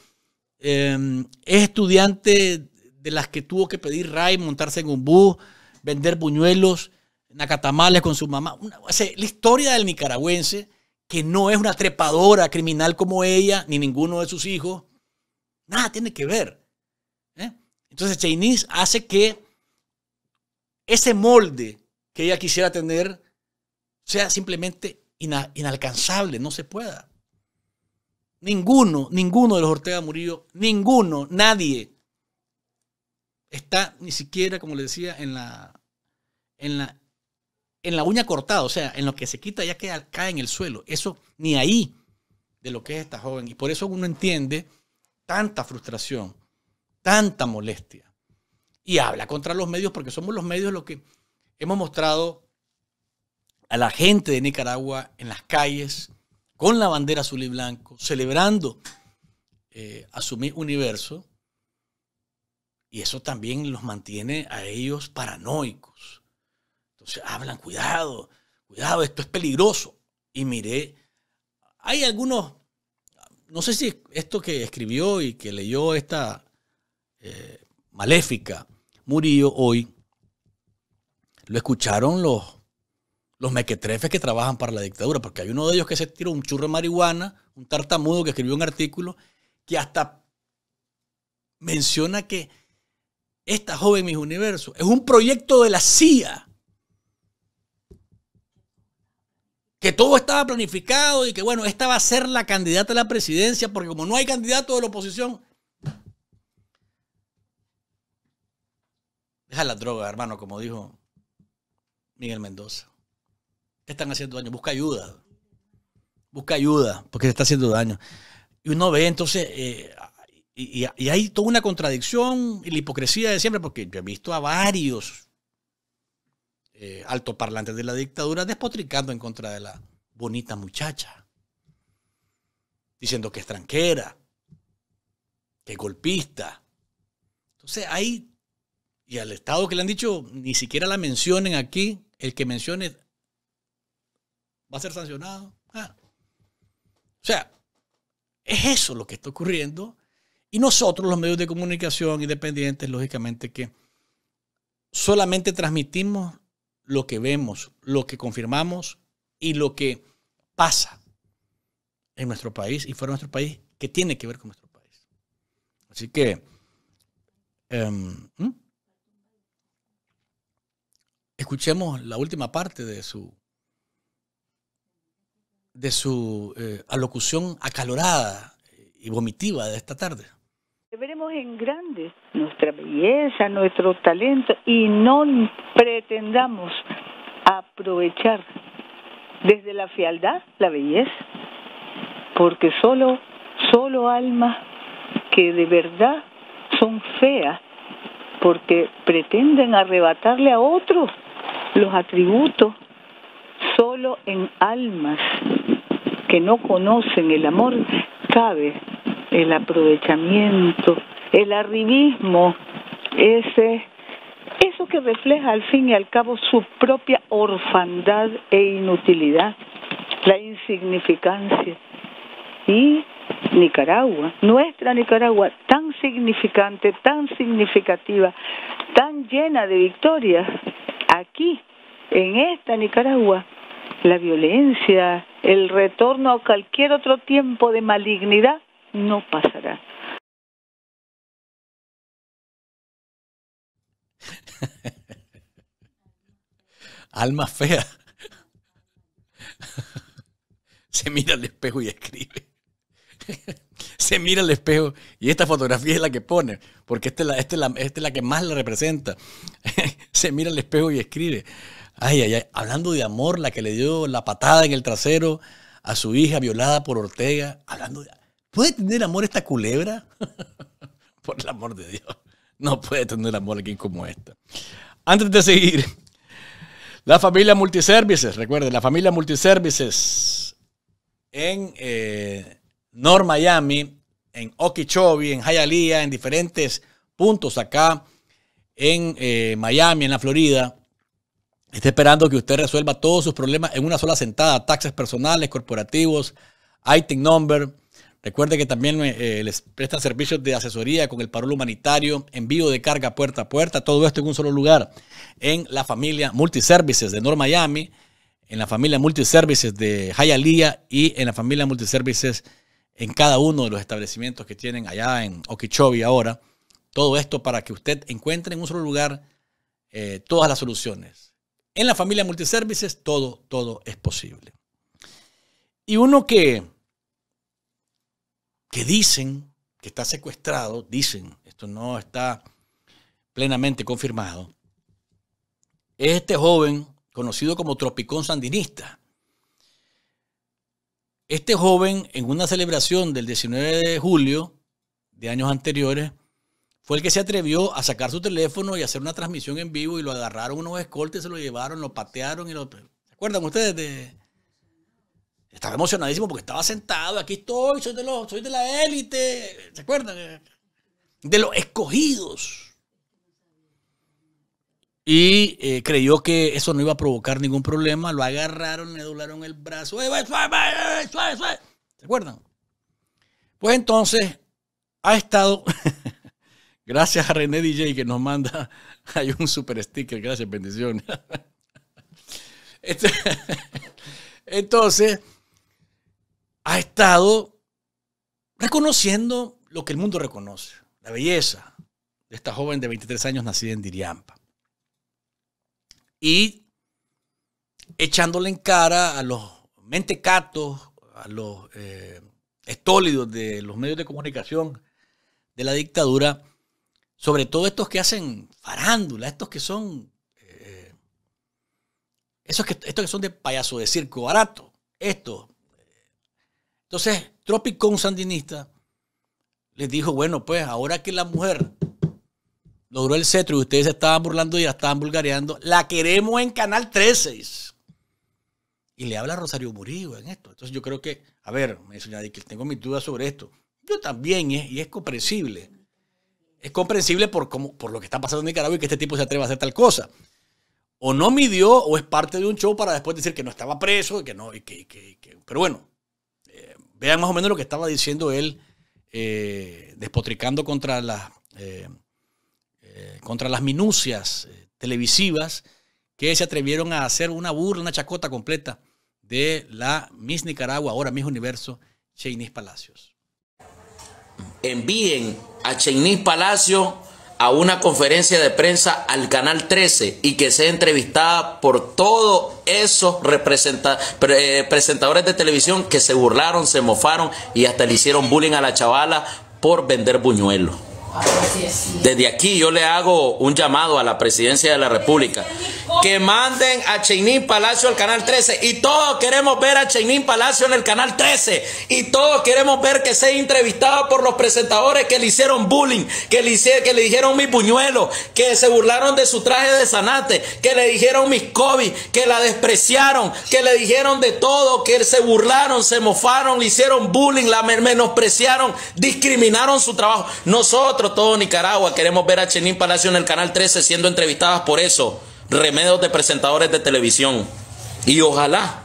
Em, es estudiante de las que tuvo que pedir RAI, montarse en un bus, vender buñuelos, en nacatamales con su mamá. la historia del nicaragüense, que no es una trepadora criminal como ella, ni ninguno de sus hijos, nada tiene que ver. ¿eh? Entonces Chinese hace que ese molde que ella quisiera tener sea simplemente inalcanzable, no se pueda. Ninguno, ninguno de los Ortega Murillo, ninguno, nadie está ni siquiera, como le decía, en la, en la, en la uña cortada, o sea, en lo que se quita ya queda, cae en el suelo. Eso ni ahí de lo que es esta joven. Y por eso uno entiende tanta frustración, tanta molestia. Y habla contra los medios porque somos los medios los que hemos mostrado a la gente de Nicaragua en las calles, con la bandera azul y blanco, celebrando eh, a su universo, y eso también los mantiene a ellos paranoicos. Entonces hablan, cuidado, cuidado, esto es peligroso. Y miré, hay algunos, no sé si esto que escribió y que leyó esta eh, maléfica Murillo hoy, lo escucharon los los mequetrefes que trabajan para la dictadura, porque hay uno de ellos que se tiró un churro de marihuana, un tartamudo que escribió un artículo que hasta menciona que esta joven Mis Universo es un proyecto de la CIA. Que todo estaba planificado y que, bueno, esta va a ser la candidata a la presidencia, porque como no hay candidato de la oposición. Deja la droga, hermano, como dijo Miguel Mendoza están haciendo daño, busca ayuda. Busca ayuda, porque te está haciendo daño. Y uno ve entonces, eh, y, hay toda una contradicción y la hipocresía de siempre, porque yo he visto a varios eh, altoparlantes de la dictadura despotricando en contra de la bonita muchacha, diciendo que es tranquera, que es golpista. Entonces ahí, y al Estado que le han dicho, ni siquiera la mencionen aquí, el que mencione va a ser sancionado. Ah. O sea, es eso lo que está ocurriendo. Y nosotros, los medios de comunicación independientes, lógicamente que solamente transmitimos lo que vemos, lo que confirmamos y lo que pasa en nuestro país y fuera de nuestro país que tiene que ver con nuestro país. Así que, em, escuchemos la última parte de su de su eh, alocución acalorada y vomitiva de esta tarde? Veremos en grande nuestra belleza, nuestro talento y no pretendamos aprovechar desde la fialdad la belleza, porque solo, solo almas que de verdad son feas, porque pretenden arrebatarle a otros los atributos, solo en almas que no conocen el amor, cabe el aprovechamiento, el arribismo, ese, eso que refleja al fin y al cabo su propia orfandad e inutilidad, la insignificancia. Y Nicaragua, nuestra Nicaragua, tan significante, tan significativa, tan llena de victorias, aquí, en esta Nicaragua, la violencia, el retorno a cualquier otro tiempo de malignidad, no pasará. <laughs> Alma fea. Se mira al espejo y escribe. Se mira al espejo y esta fotografía es la que pone, porque esta es la, la, la que más la representa. <laughs> Se mira al espejo y escribe. Ay, ay, ay. Hablando de amor, la que le dio la patada en el trasero a su hija violada por Ortega. Hablando ¿Puede tener amor esta culebra? <laughs> por el amor de Dios. No puede tener amor aquí como esta. Antes de seguir, la familia Multiservices. Recuerden, la familia Multiservices en eh, North Miami, en Okeechobee, en Hialeah, en diferentes puntos acá en eh, Miami, en la Florida Está esperando que usted resuelva todos sus problemas en una sola sentada, taxes personales, corporativos, item number. Recuerde que también eh, eh, les prestan servicios de asesoría con el parol humanitario, envío de carga puerta a puerta, todo esto en un solo lugar. En la familia Multiservices de North Miami, en la familia Multiservices de Hialeah y en la familia Multiservices en cada uno de los establecimientos que tienen allá en Okeechobee ahora. Todo esto para que usted encuentre en un solo lugar eh, todas las soluciones en la familia multiservices todo, todo es posible. Y uno que, que dicen que está secuestrado, dicen, esto no está plenamente confirmado, es este joven conocido como Tropicón Sandinista. Este joven, en una celebración del 19 de julio de años anteriores, fue el que se atrevió a sacar su teléfono y hacer una transmisión en vivo y lo agarraron unos escoltes, se lo llevaron, lo patearon y lo... ¿Se acuerdan ustedes de...? Estaba emocionadísimo porque estaba sentado, aquí estoy, soy de, los, soy de la élite, ¿se acuerdan? De los escogidos. Y eh, creyó que eso no iba a provocar ningún problema, lo agarraron, le doblaron el brazo, eh, ¿se acuerdan? Pues entonces ha estado <laughs> Gracias a René DJ que nos manda. <laughs> Hay un super sticker. Gracias, bendiciones. <laughs> Este, <laughs> entonces, ha estado reconociendo lo que el mundo reconoce, la belleza de esta joven de 23 años nacida en Diriampa. Y echándole en cara a los mentecatos, a los eh, estólidos de los medios de comunicación de la dictadura, sobre todo estos que hacen farándula, estos que son. Eh, que, estos que son de payaso de circo barato. esto Entonces, Tropicón sandinista les dijo: bueno, pues ahora que la mujer logró el cetro y ustedes se estaban burlando y la estaban vulgareando, la queremos en Canal 13. Y le habla a Rosario Murillo en esto. Entonces yo creo que, a ver, me dice que tengo mis dudas sobre esto. Yo también, y es comprensible es comprensible por, cómo, por lo que está pasando en Nicaragua y que este tipo se atreva a hacer tal cosa. O no midió o es parte de un show para después decir que no estaba preso que no. Y que, pero bueno, eh, vean más o menos lo que estaba diciendo él, eh, despotricando contra las, eh, contra las minucias televisivas que se atrevieron a hacer una burla, una chacota completa de la Miss Nicaragua, ahora Miss Universo, Cheynis Palacios. Envíen a Cheniz Palacio a una conferencia de prensa al Canal 13 y que sea entrevistada por todos esos representa, eh, presentadores de televisión que se burlaron, se mofaron y hasta le hicieron bullying a la chavala por vender buñuelos. Ah, Desde aquí yo le hago un llamado a la presidencia de la República que manden a Chenin Palacio al canal 13. Y todos queremos ver a Chenin Palacio en el canal 13. Y todos queremos ver que sea entrevistado por los presentadores que le hicieron bullying, que le, hicieron, que le dijeron mis puñuelos, que se burlaron de su traje de sanate, que le dijeron mis COVID, que la despreciaron, que le dijeron de todo, que se burlaron, se mofaron, le hicieron bullying, la menospreciaron, discriminaron su trabajo. Nosotros, todo Nicaragua, queremos ver a Chenin Palacio en el canal 13 siendo entrevistadas por eso remedios de presentadores de televisión. Y ojalá,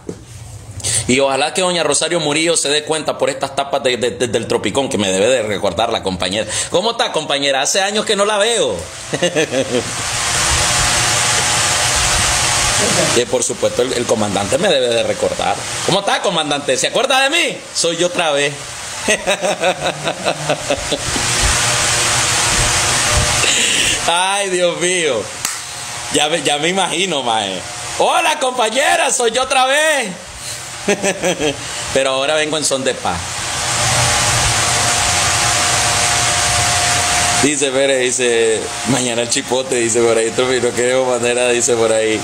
y ojalá que doña Rosario Murillo se dé cuenta por estas tapas del tropicón que me debe de recordar la compañera. ¿Cómo está, compañera? Hace años que no la veo. Y <laughs> por supuesto el, el, comandante me debe de recordar. ¿Cómo está, comandante? ¿Se acuerda de mí? Soy yo otra vez. <laughs> Ay, Dios mío. Ya, me imagino, mae. Hola, compañera, soy yo otra vez. <laughs> Pero ahora vengo en son de paz. Dice Pérez, dice, mañana el chipote, dice por ahí, Tropi, no queremos manera, dice por ahí,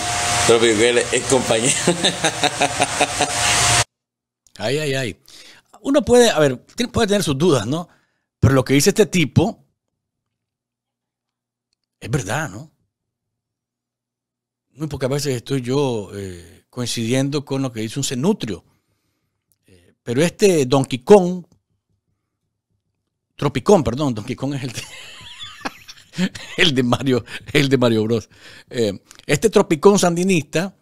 Tropi, es compañero. <laughs> ay, ay, ay. Uno puede, a ver, puede tener sus dudas, ¿no? Pero lo que dice este tipo es verdad, ¿no? muy pocas veces estoy yo eh, coincidiendo con lo que dice un cenutrio. Eh, pero este Don Quijón Tropicón, perdón, Don Quijón es <laughs> el de, Mario, el de Mario Bros. Eh, este Tropicón sandinista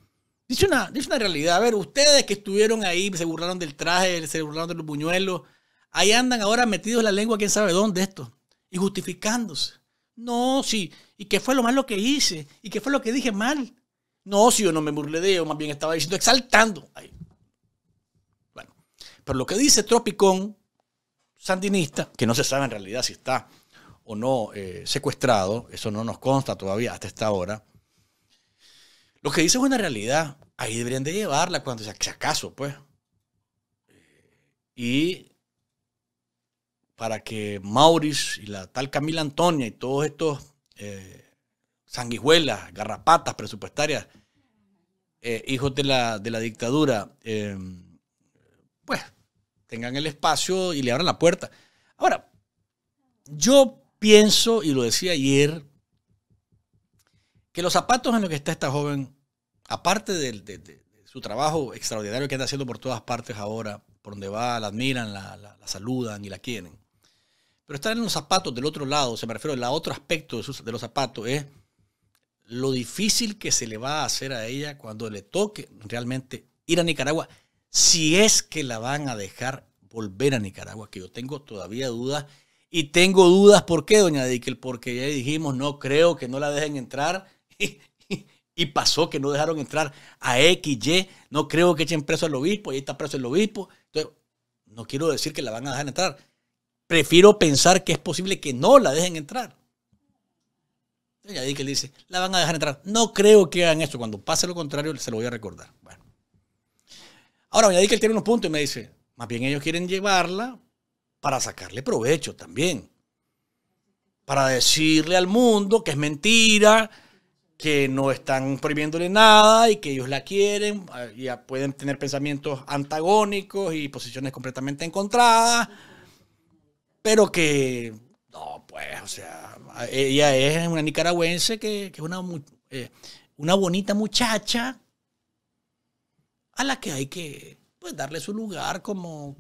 dice una, dice una realidad. A ver, ustedes que estuvieron ahí, se burlaron del traje, se burlaron de los buñuelos, ahí andan ahora metidos la lengua quién sabe dónde esto, y justificándose. No, sí, y qué fue lo malo que hice, y qué fue lo que dije mal. No, si yo no me burlé de más bien estaba diciendo exaltando. Bueno, pero lo que dice Tropicón, sandinista, que no se sabe en realidad si está o no eh, secuestrado, eso no nos consta todavía hasta esta hora. Lo que dice es una realidad, ahí deberían de llevarla cuando sea acaso, pues. Y para que Maurice y la tal Camila Antonia y todos estos eh, sanguijuelas, garrapatas presupuestarias, eh, hijos de la, dictadura, eh, pues tengan el espacio y le abran la puerta. Ahora, yo pienso, y lo decía ayer, que los zapatos en los que está esta joven, aparte de, su trabajo extraordinario que está haciendo por todas partes ahora, por donde va, la admiran, la, saludan y la quieren. Pero están en los zapatos del otro lado, se me refiero al otro aspecto de los zapatos, es lo difícil que se le va a hacer a ella cuando le toque realmente ir a Nicaragua, si es que la van a dejar volver a Nicaragua, que yo tengo todavía dudas. Y tengo dudas, ¿por qué, doña Dickel? Porque ya dijimos, no creo que no la dejen entrar. <laughs> Y, pasó que no dejaron entrar a X, Y. No creo que echen preso al obispo. Ahí está preso el obispo. Entonces, no quiero decir que la van a dejar entrar. Prefiero pensar que es posible que no la dejen entrar que él dice, la van a dejar entrar. No creo que hagan esto. Cuando pase lo contrario, se lo voy a recordar. Bueno. Ahora, que él tiene unos puntos y me dice, más bien ellos quieren llevarla para sacarle provecho también. Para decirle al mundo que es mentira, que no están prohibiéndole nada y que ellos la quieren. Ah, y pueden tener pensamientos antagónicos y posiciones completamente encontradas. Pero que no, pues, o sea, ella es una nicaragüense que, es una, eh, una bonita muchacha a la que hay que pues, darle su lugar como,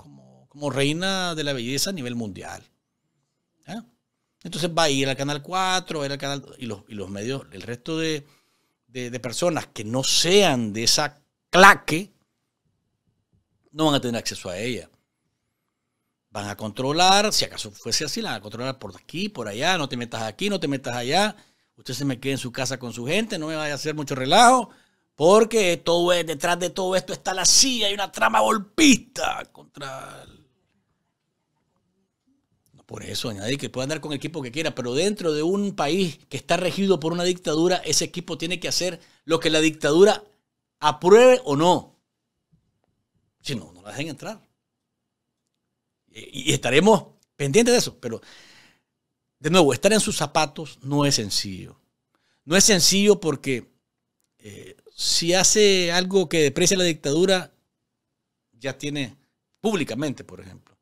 reina de la belleza a nivel mundial. Entonces va a ir al Canal 4, Canal y los, y los medios, el resto de, personas que no sean de esa claque, no van a tener acceso a ella. Van a controlar, si acaso fuese así, la van a controlar por aquí, por allá, no te metas aquí, no te metas allá. Usted se me quede en su casa con su gente, no me vaya a hacer mucho relajo, porque todo detrás de todo esto está la CIA, hay una trama golpista contra Por eso, nadie que pueda andar con el equipo que quiera, pero dentro de un país que está regido por una dictadura, ese equipo tiene que hacer lo que la dictadura apruebe o no. Si no, no la dejen entrar. Y estaremos pendientes de eso. Pero, de nuevo, estar en sus zapatos no es sencillo. No es sencillo porque eh, si hace algo que deprecia la dictadura, ya tiene públicamente, por ejemplo,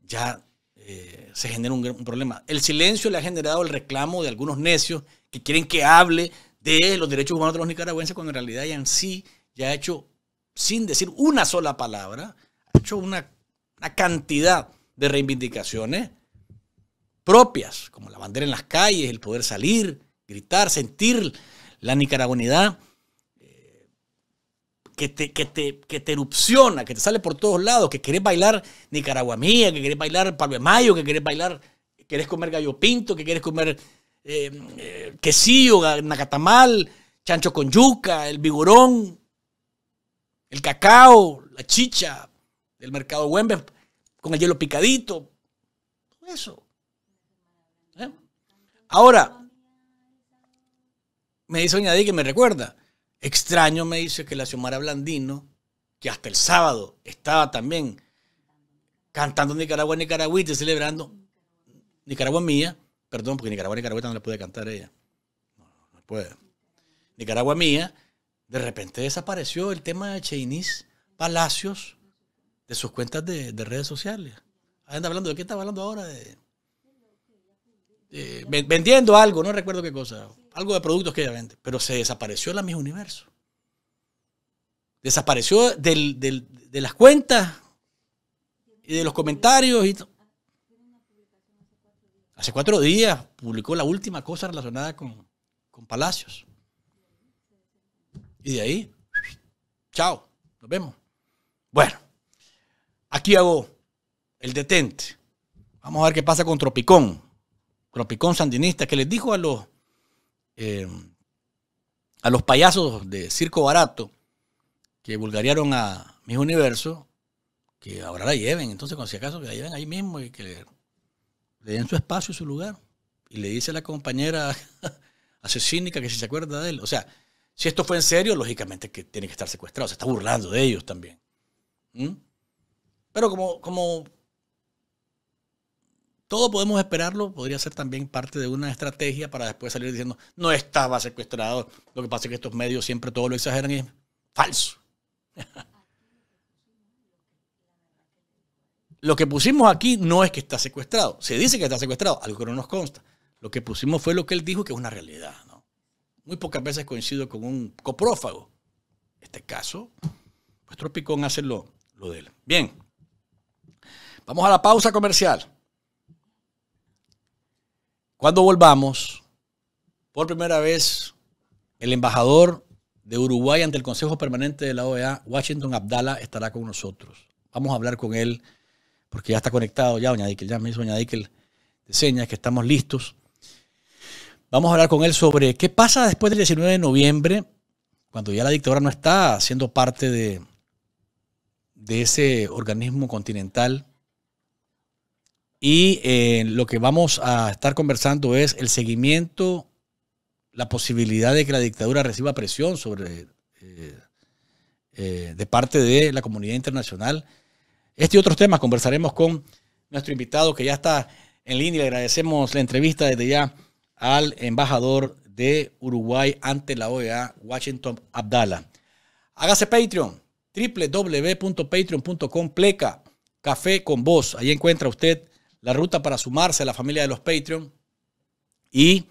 ya eh, se genera un, un, problema. El silencio le ha generado el reclamo de algunos necios que quieren que hable de los derechos humanos de los nicaragüenses cuando en realidad ya en sí ya ha hecho, sin decir una sola palabra, ha hecho una la cantidad de reivindicaciones propias, como la bandera en las calles, el poder salir, gritar, sentir la nicaragüenidad eh, que, te, que, te, que te erupciona, que te sale por todos lados, que querés bailar Nicaragua mía, que querés bailar Pablo de Mayo, que querés bailar, querés comer gallo pinto, que querés comer eh, eh quesillo, nacatamal, chancho con yuca, el vigorón, el cacao, la chicha, el mercado Wembe con el hielo picadito. Eso. ¿Eh? Ahora, me dice doña que me recuerda. Extraño me dice que la Xiomara Blandino, que hasta el sábado estaba también cantando Nicaragua, Nicaragüita, celebrando Nicaragua mía, perdón, porque Nicaragua, Nicaragüita no la puede cantar ella. No, no puede. Nicaragua mía, de repente desapareció el tema de Cheinis Palacios de sus cuentas de, redes sociales. Anda hablando, ¿de qué está hablando ahora? De, vendiendo algo, no recuerdo qué cosa. Algo de productos que ella vende. Pero se desapareció la misma Universo. Desapareció de las cuentas y de los comentarios. Y Hace cuatro días publicó la última cosa relacionada con, con Palacios. Y de ahí, chao, nos vemos. Bueno, Aquí hago el detente. Vamos a ver qué pasa con Tropicón. Tropicón sandinista, que les dijo a los, eh, a los payasos de Circo Barato que vulgariaron a Mis Universo, que ahora la lleven. Entonces, con si acaso, que la lleven ahí mismo y que le, den su espacio y su lugar. Y le dice a la compañera <laughs> asesínica que si se acuerda de él. O sea, si esto fue en serio, lógicamente que tiene que estar secuestrado. Se está burlando de ellos también. ¿Mm? Pero como, como todo podemos esperarlo, podría ser también parte de una estrategia para después salir diciendo, no estaba secuestrado. Lo que pasa es que estos medios siempre todo lo exageran y es falso. <laughs> lo que pusimos aquí no es que está secuestrado. Se dice que está secuestrado, algo que no nos consta. Lo que pusimos fue lo que él dijo que es una realidad. ¿no? Muy pocas veces coincido con un coprófago. En este caso, nuestro picón hace lo, lo de él. Bien. Vamos a la pausa comercial. Cuando volvamos, por primera vez, el embajador de Uruguay ante el Consejo Permanente de la OEA, Washington Abdala, estará con nosotros. Vamos a hablar con él, porque ya está conectado, ya, doña Dickel, ya me hizo doña Dickel de señas que estamos listos. Vamos a hablar con él sobre qué pasa después del 19 de noviembre, cuando ya la dictadura no está siendo parte de, de ese organismo continental y eh, lo que vamos a estar conversando es el seguimiento, la posibilidad de que la dictadura reciba presión sobre, eh, eh, de parte de la comunidad internacional. Este y otros temas conversaremos con nuestro invitado que ya está en línea. Le agradecemos la entrevista desde ya al embajador de Uruguay ante la OEA, Washington Abdala. Hágase Patreon, www.patreon.com pleca, café con voz. Ahí encuentra usted la ruta para sumarse a la familia de los Patreon y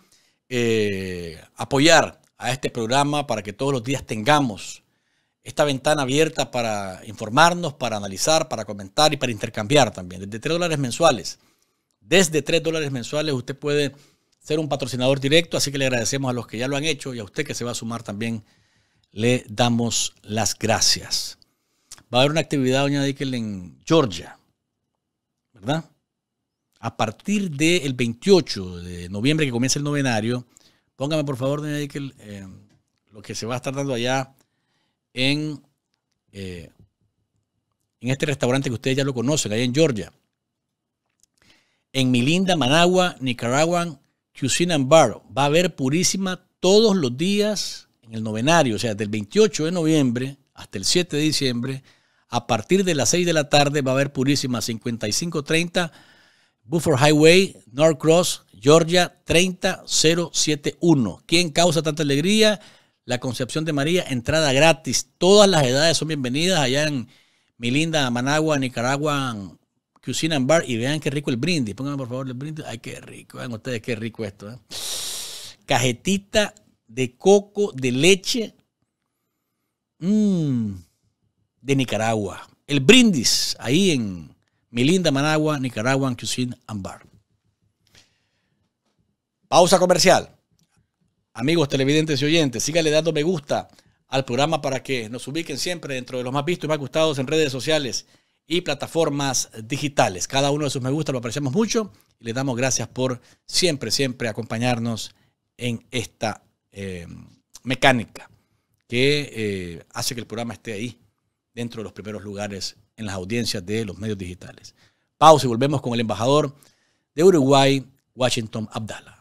eh, apoyar a este programa para que todos los días tengamos esta ventana abierta para informarnos, para analizar, para comentar y para intercambiar también. Desde 3 dólares mensuales. Desde 3 dólares mensuales usted puede ser un patrocinador directo, así que le agradecemos a los que ya lo han hecho y a usted que se va a sumar también le damos las gracias. Va a haber una actividad, doña Dickel, en Georgia, ¿verdad? a partir del 28 de noviembre que comienza el novenario, póngame por favor, de eh, lo que se va a estar dando allá en, eh, en este restaurante que ustedes ya lo conocen, allá en Georgia. En mi linda Managua, Nicaragua, Cuisine and Bar. Va a haber purísima todos los días en el novenario, o sea, del 28 de noviembre hasta el 7 de diciembre. A partir de las 6 de la tarde va a haber purísima 5530 Buford Highway, North Cross, Georgia 30071. ¿Quién causa tanta alegría? La Concepción de María, entrada gratis. Todas las edades son bienvenidas allá en mi linda Managua, Nicaragua, Cucina and Bar. Y vean qué rico el brindis. Pónganme por favor el brindis. Ay, qué rico. Vean ustedes qué rico esto. ¿eh? Cajetita de coco de leche mm, de Nicaragua. El brindis ahí en Milinda Managua, Nicaragua, Cuisine Ambar. Pausa comercial. Amigos televidentes y oyentes, síganle dando me gusta al programa para que nos ubiquen siempre dentro de los más vistos y más gustados en redes sociales y plataformas digitales. Cada uno de sus me gusta lo apreciamos mucho y le damos gracias por siempre, siempre acompañarnos en esta eh, mecánica que eh, hace que el programa esté ahí, dentro de los primeros lugares en las audiencias de los medios digitales. Pausa y volvemos con el embajador de Uruguay, Washington Abdala.